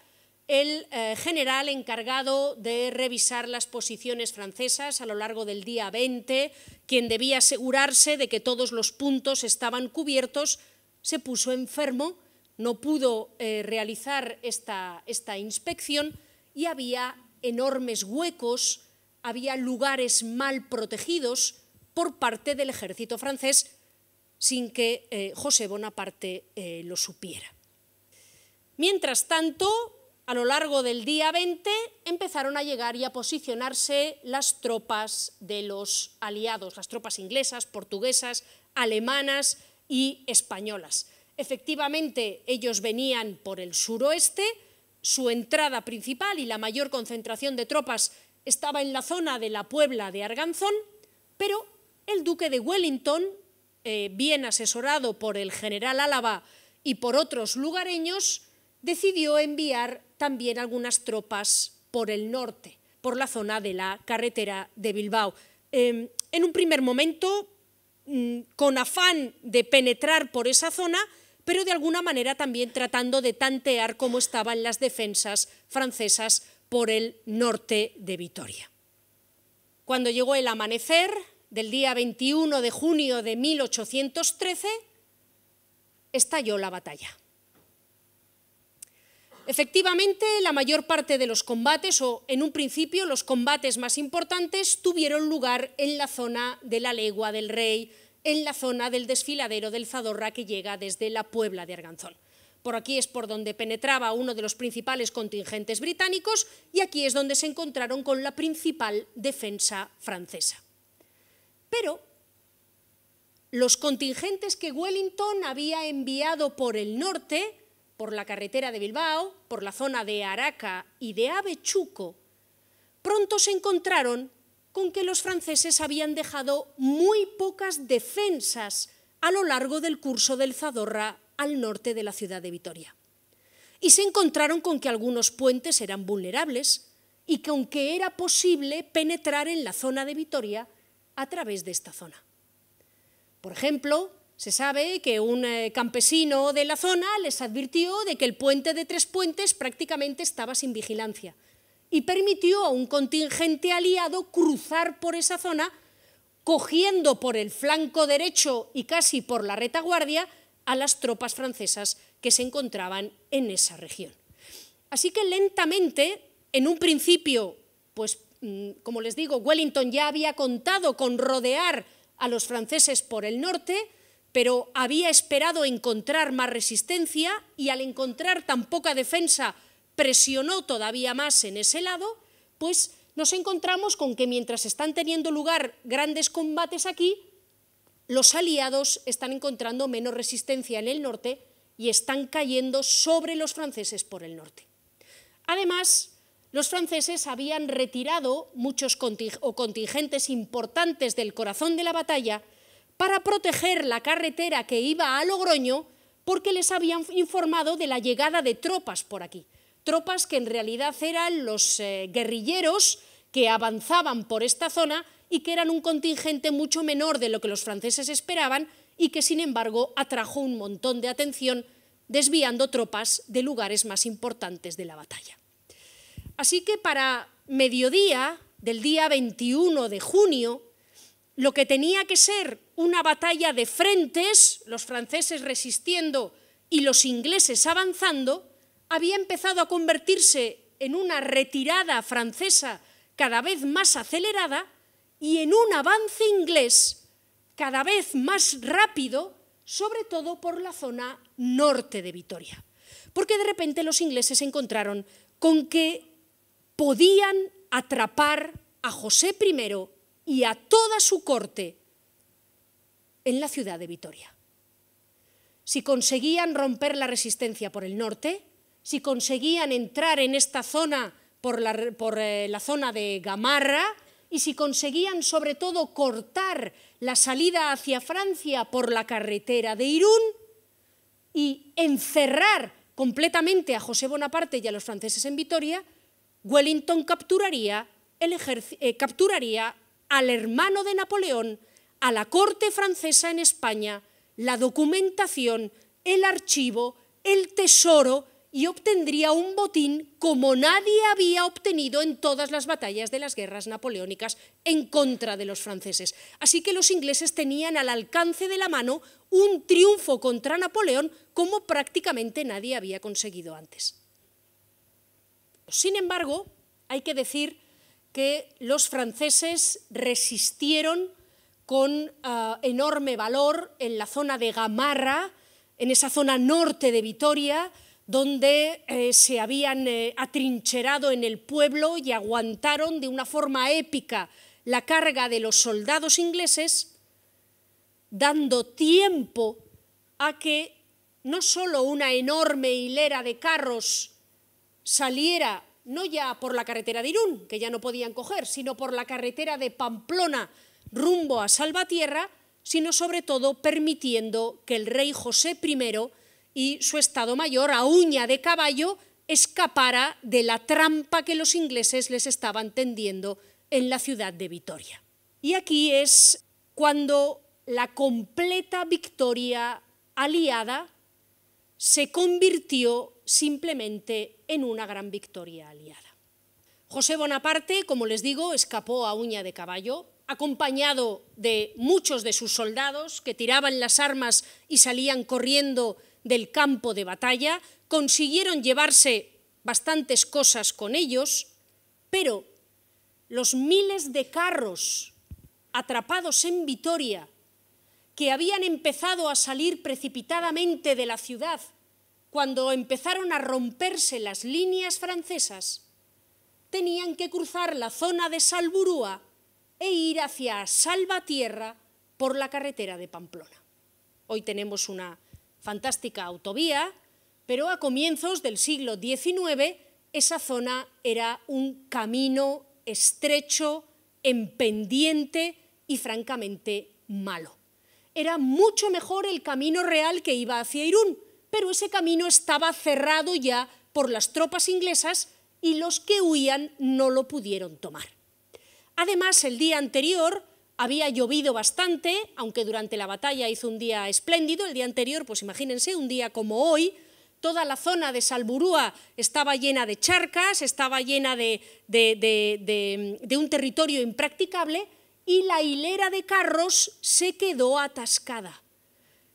el eh, general encargado de revisar las posiciones francesas a lo largo del día 20, quien debía asegurarse de que todos los puntos estaban cubiertos, se puso enfermo, no pudo eh, realizar esta, esta inspección y había enormes huecos, había lugares mal protegidos por parte del ejército francés sin que eh, José Bonaparte eh, lo supiera. Mientras tanto, a lo largo del día 20 empezaron a llegar y a posicionarse las tropas de los aliados, las tropas inglesas, portuguesas, alemanas y españolas. Efectivamente, ellos venían por el suroeste, su entrada principal y la mayor concentración de tropas estaba en la zona de la Puebla de Arganzón, pero el duque de Wellington eh, bien asesorado por el general Álava y por otros lugareños, decidió enviar también algunas tropas por el norte, por la zona de la carretera de Bilbao. Em, en un primer momento, mm, con afán de penetrar por esa zona, pero de alguna manera también tratando de tantear cómo estaban las defensas francesas por el norte de Vitoria. Cuando llegó el amanecer, del día 21 de junio de 1813, estalló la batalla. Efectivamente, la mayor parte de los combates, o en un principio los combates más importantes, tuvieron lugar en la zona de la legua del rey, en la zona del desfiladero del Zadorra que llega desde la Puebla de Arganzón. Por aquí es por donde penetraba uno de los principales contingentes británicos y aquí es donde se encontraron con la principal defensa francesa. Pero los contingentes que Wellington había enviado por el norte, por la carretera de Bilbao, por la zona de Araca y de Avechuco, pronto se encontraron con que los franceses habían dejado muy pocas defensas a lo largo del curso del Zadorra al norte de la ciudad de Vitoria. Y se encontraron con que algunos puentes eran vulnerables y que aunque era posible penetrar en la zona de Vitoria, a través de esta zona. Por ejemplo, se sabe que un eh, campesino de la zona les advirtió de que el puente de Tres Puentes prácticamente estaba sin vigilancia y permitió a un contingente aliado cruzar por esa zona cogiendo por el flanco derecho y casi por la retaguardia a las tropas francesas que se encontraban en esa región. Así que lentamente, en un principio, pues Mm, como les digo, Wellington ya había contado con rodear a los franceses por el norte, pero había esperado encontrar más resistencia y al encontrar tan poca defensa presionó todavía más en ese lado, pues nos encontramos con que mientras están teniendo lugar grandes combates aquí, los aliados están encontrando menos resistencia en el norte y están cayendo sobre los franceses por el norte. Además, los franceses habían retirado muchos o contingentes importantes del corazón de la batalla para proteger la carretera que iba a Logroño porque les habían informado de la llegada de tropas por aquí. Tropas que en realidad eran los eh, guerrilleros que avanzaban por esta zona y que eran un contingente mucho menor de lo que los franceses esperaban y que sin embargo atrajo un montón de atención desviando tropas de lugares más importantes de la batalla. Así que para mediodía del día 21 de junio, lo que tenía que ser una batalla de frentes, los franceses resistiendo y los ingleses avanzando, había empezado a convertirse en una retirada francesa cada vez más acelerada y en un avance inglés cada vez más rápido, sobre todo por la zona norte de Vitoria. Porque de repente los ingleses se encontraron con que podían atrapar a José I y a toda su corte en la ciudad de Vitoria. Si conseguían romper la resistencia por el norte, si conseguían entrar en esta zona por la, eh, zona de Gamarra y si conseguían sobre todo cortar la salida hacia Francia por la carretera de Irún y encerrar completamente a José Bonaparte y a los franceses en Vitoria, Wellington capturaría, eh, capturaría al hermano de Napoleón, a la corte francesa en España, la documentación, el archivo, el tesoro y obtendría un botín como nadie había obtenido en todas las batallas de las guerras napoleónicas en contra de los franceses. Así que los ingleses tenían al alcance de la mano un triunfo contra Napoleón como prácticamente nadie había conseguido antes. Sin embargo, hay que decir que los franceses resistieron con ah, enorme valor en la zona de Gamarra, en esa zona norte de Vitoria, donde eh, se habían eh, atrincherado en el pueblo y aguantaron de una forma épica la carga de los soldados ingleses, dando tiempo a que no solo una enorme hilera de carros saliera no ya por la carretera de Irún, que ya no podían coger, sino por la carretera de Pamplona rumbo a Salvatierra, sino sobre todo permitiendo que el rey José I y su Estado Mayor a uña de caballo escapara de la trampa que los ingleses les estaban tendiendo en la ciudad de Vitoria. Y aquí es cuando la completa victoria aliada se convirtió simplemente en una gran victoria aliada. José Bonaparte, como les digo, escapó a uña de caballo, acompañado de muchos de sus soldados que tiraban las armas y salían corriendo del campo de batalla, consiguieron llevarse bastantes cosas con ellos, pero los miles de carros atrapados en Vitoria, que habían empezado a salir precipitadamente de la ciudad cuando empezaron a romperse las líneas francesas, tenían que cruzar la zona de Salburúa e ir hacia Salvatierra por la carretera de Pamplona. Hoy tenemos una fantástica autovía, pero a comienzos del siglo XIX esa zona era un camino estrecho, en pendiente y francamente malo. Era mucho mejor el camino real que iba hacia Irún, pero ese camino estaba cerrado ya por las tropas inglesas y los que huían no lo pudieron tomar. Además, el día anterior había llovido bastante, aunque durante la batalla hizo un día espléndido, el día anterior, pues imagínense, un día como hoy, toda la zona de Salburúa estaba llena de charcas, estaba llena de, de un territorio impracticable y la hilera de carros se quedó atascada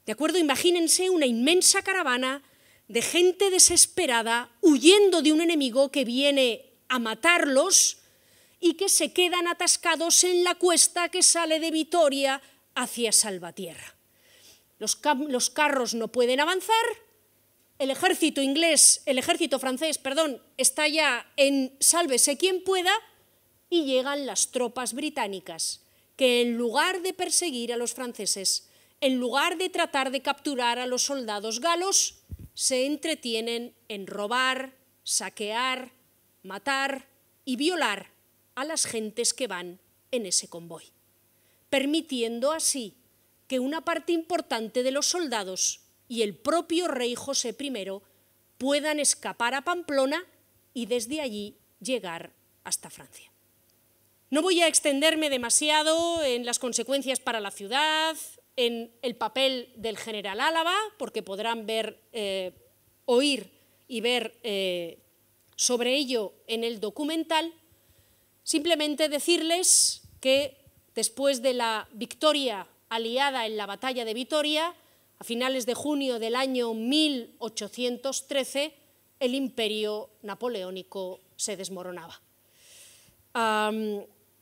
¿De acuerdo? Imagínense una inmensa caravana de gente desesperada huyendo de un enemigo que viene a matarlos y que se quedan atascados en la cuesta que sale de Vitoria hacia Salvatierra. Los, carros no pueden avanzar, el ejército inglés, el ejército francés, perdón, está ya en sálvese quien pueda y llegan las tropas británicas que en lugar de perseguir a los franceses en lugar de tratar de capturar a los soldados galos, se entretienen en robar, saquear, matar y violar a las gentes que van en ese convoy, permitiendo así que una parte importante de los soldados y el propio rey José I puedan escapar a Pamplona y desde allí llegar hasta Francia. No voy a extenderme demasiado en las consecuencias para la ciudad, en el papel del general Álava, porque podrán ver, eh, oír y ver eh, sobre ello en el documental, simplemente decirles que después de la victoria aliada en la batalla de Vitoria, a finales de junio del año 1813, el imperio napoleónico se desmoronaba.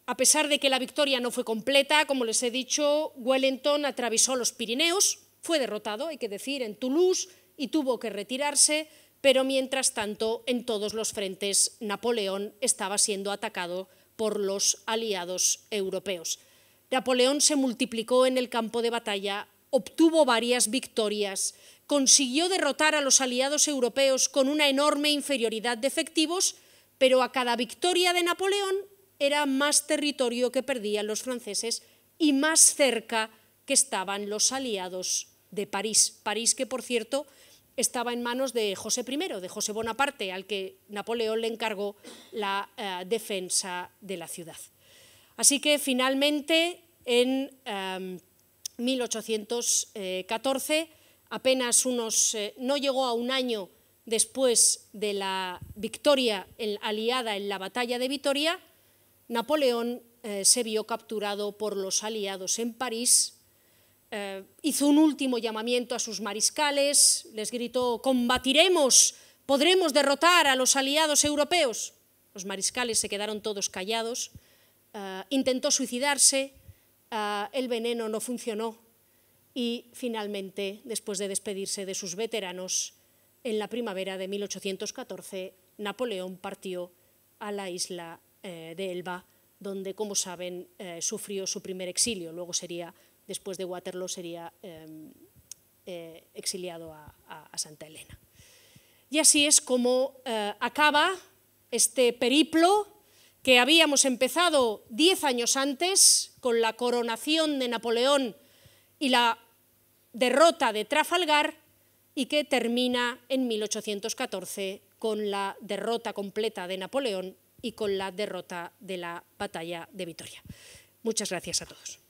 A pesar de que la victoria no fue completa, como les he dicho, Wellington atravesó los Pirineos, fue derrotado, hay que decir, en Toulouse y tuvo que retirarse, pero mientras tanto, en todos los frentes, Napoleón estaba siendo atacado por los aliados europeos. Napoleón se multiplicó en el campo de batalla, obtuvo varias victorias, consiguió derrotar a los aliados europeos con una enorme inferioridad de efectivos, pero a cada victoria de Napoleón era más territorio que perdían los franceses y más cerca que estaban los aliados de París. París que, por cierto, estaba en manos de José I, de José Bonaparte, al que Napoleón le encargó la eh, defensa de la ciudad. Así que finalmente, en 1814, em, apenas unos, eh, no llegó a un año después de la victoria aliada en la batalla de Vitoria, Napoleón eh, se vio capturado por los aliados en París, eh, hizo un último llamamiento a sus mariscales, les gritó, combatiremos, podremos derrotar a los aliados europeos. Los mariscales se quedaron todos callados, eh, intentó suicidarse, el veneno no funcionó y finalmente, después de despedirse de sus veteranos, en la primavera de 1814, Napoleón partió a la isla eh, de Elba, donde, como saben, eh, sufrió su primer exilio. Luego sería, después de Waterloo, sería em, eh, exiliado a, Santa Elena. Y así es como acaba este periplo que habíamos empezado diez años antes con la coronación de Napoleón y la derrota de Trafalgar y que termina en 1814 con la derrota completa de Napoleón y con la derrota de la batalla de Vitoria. Muchas gracias a todos.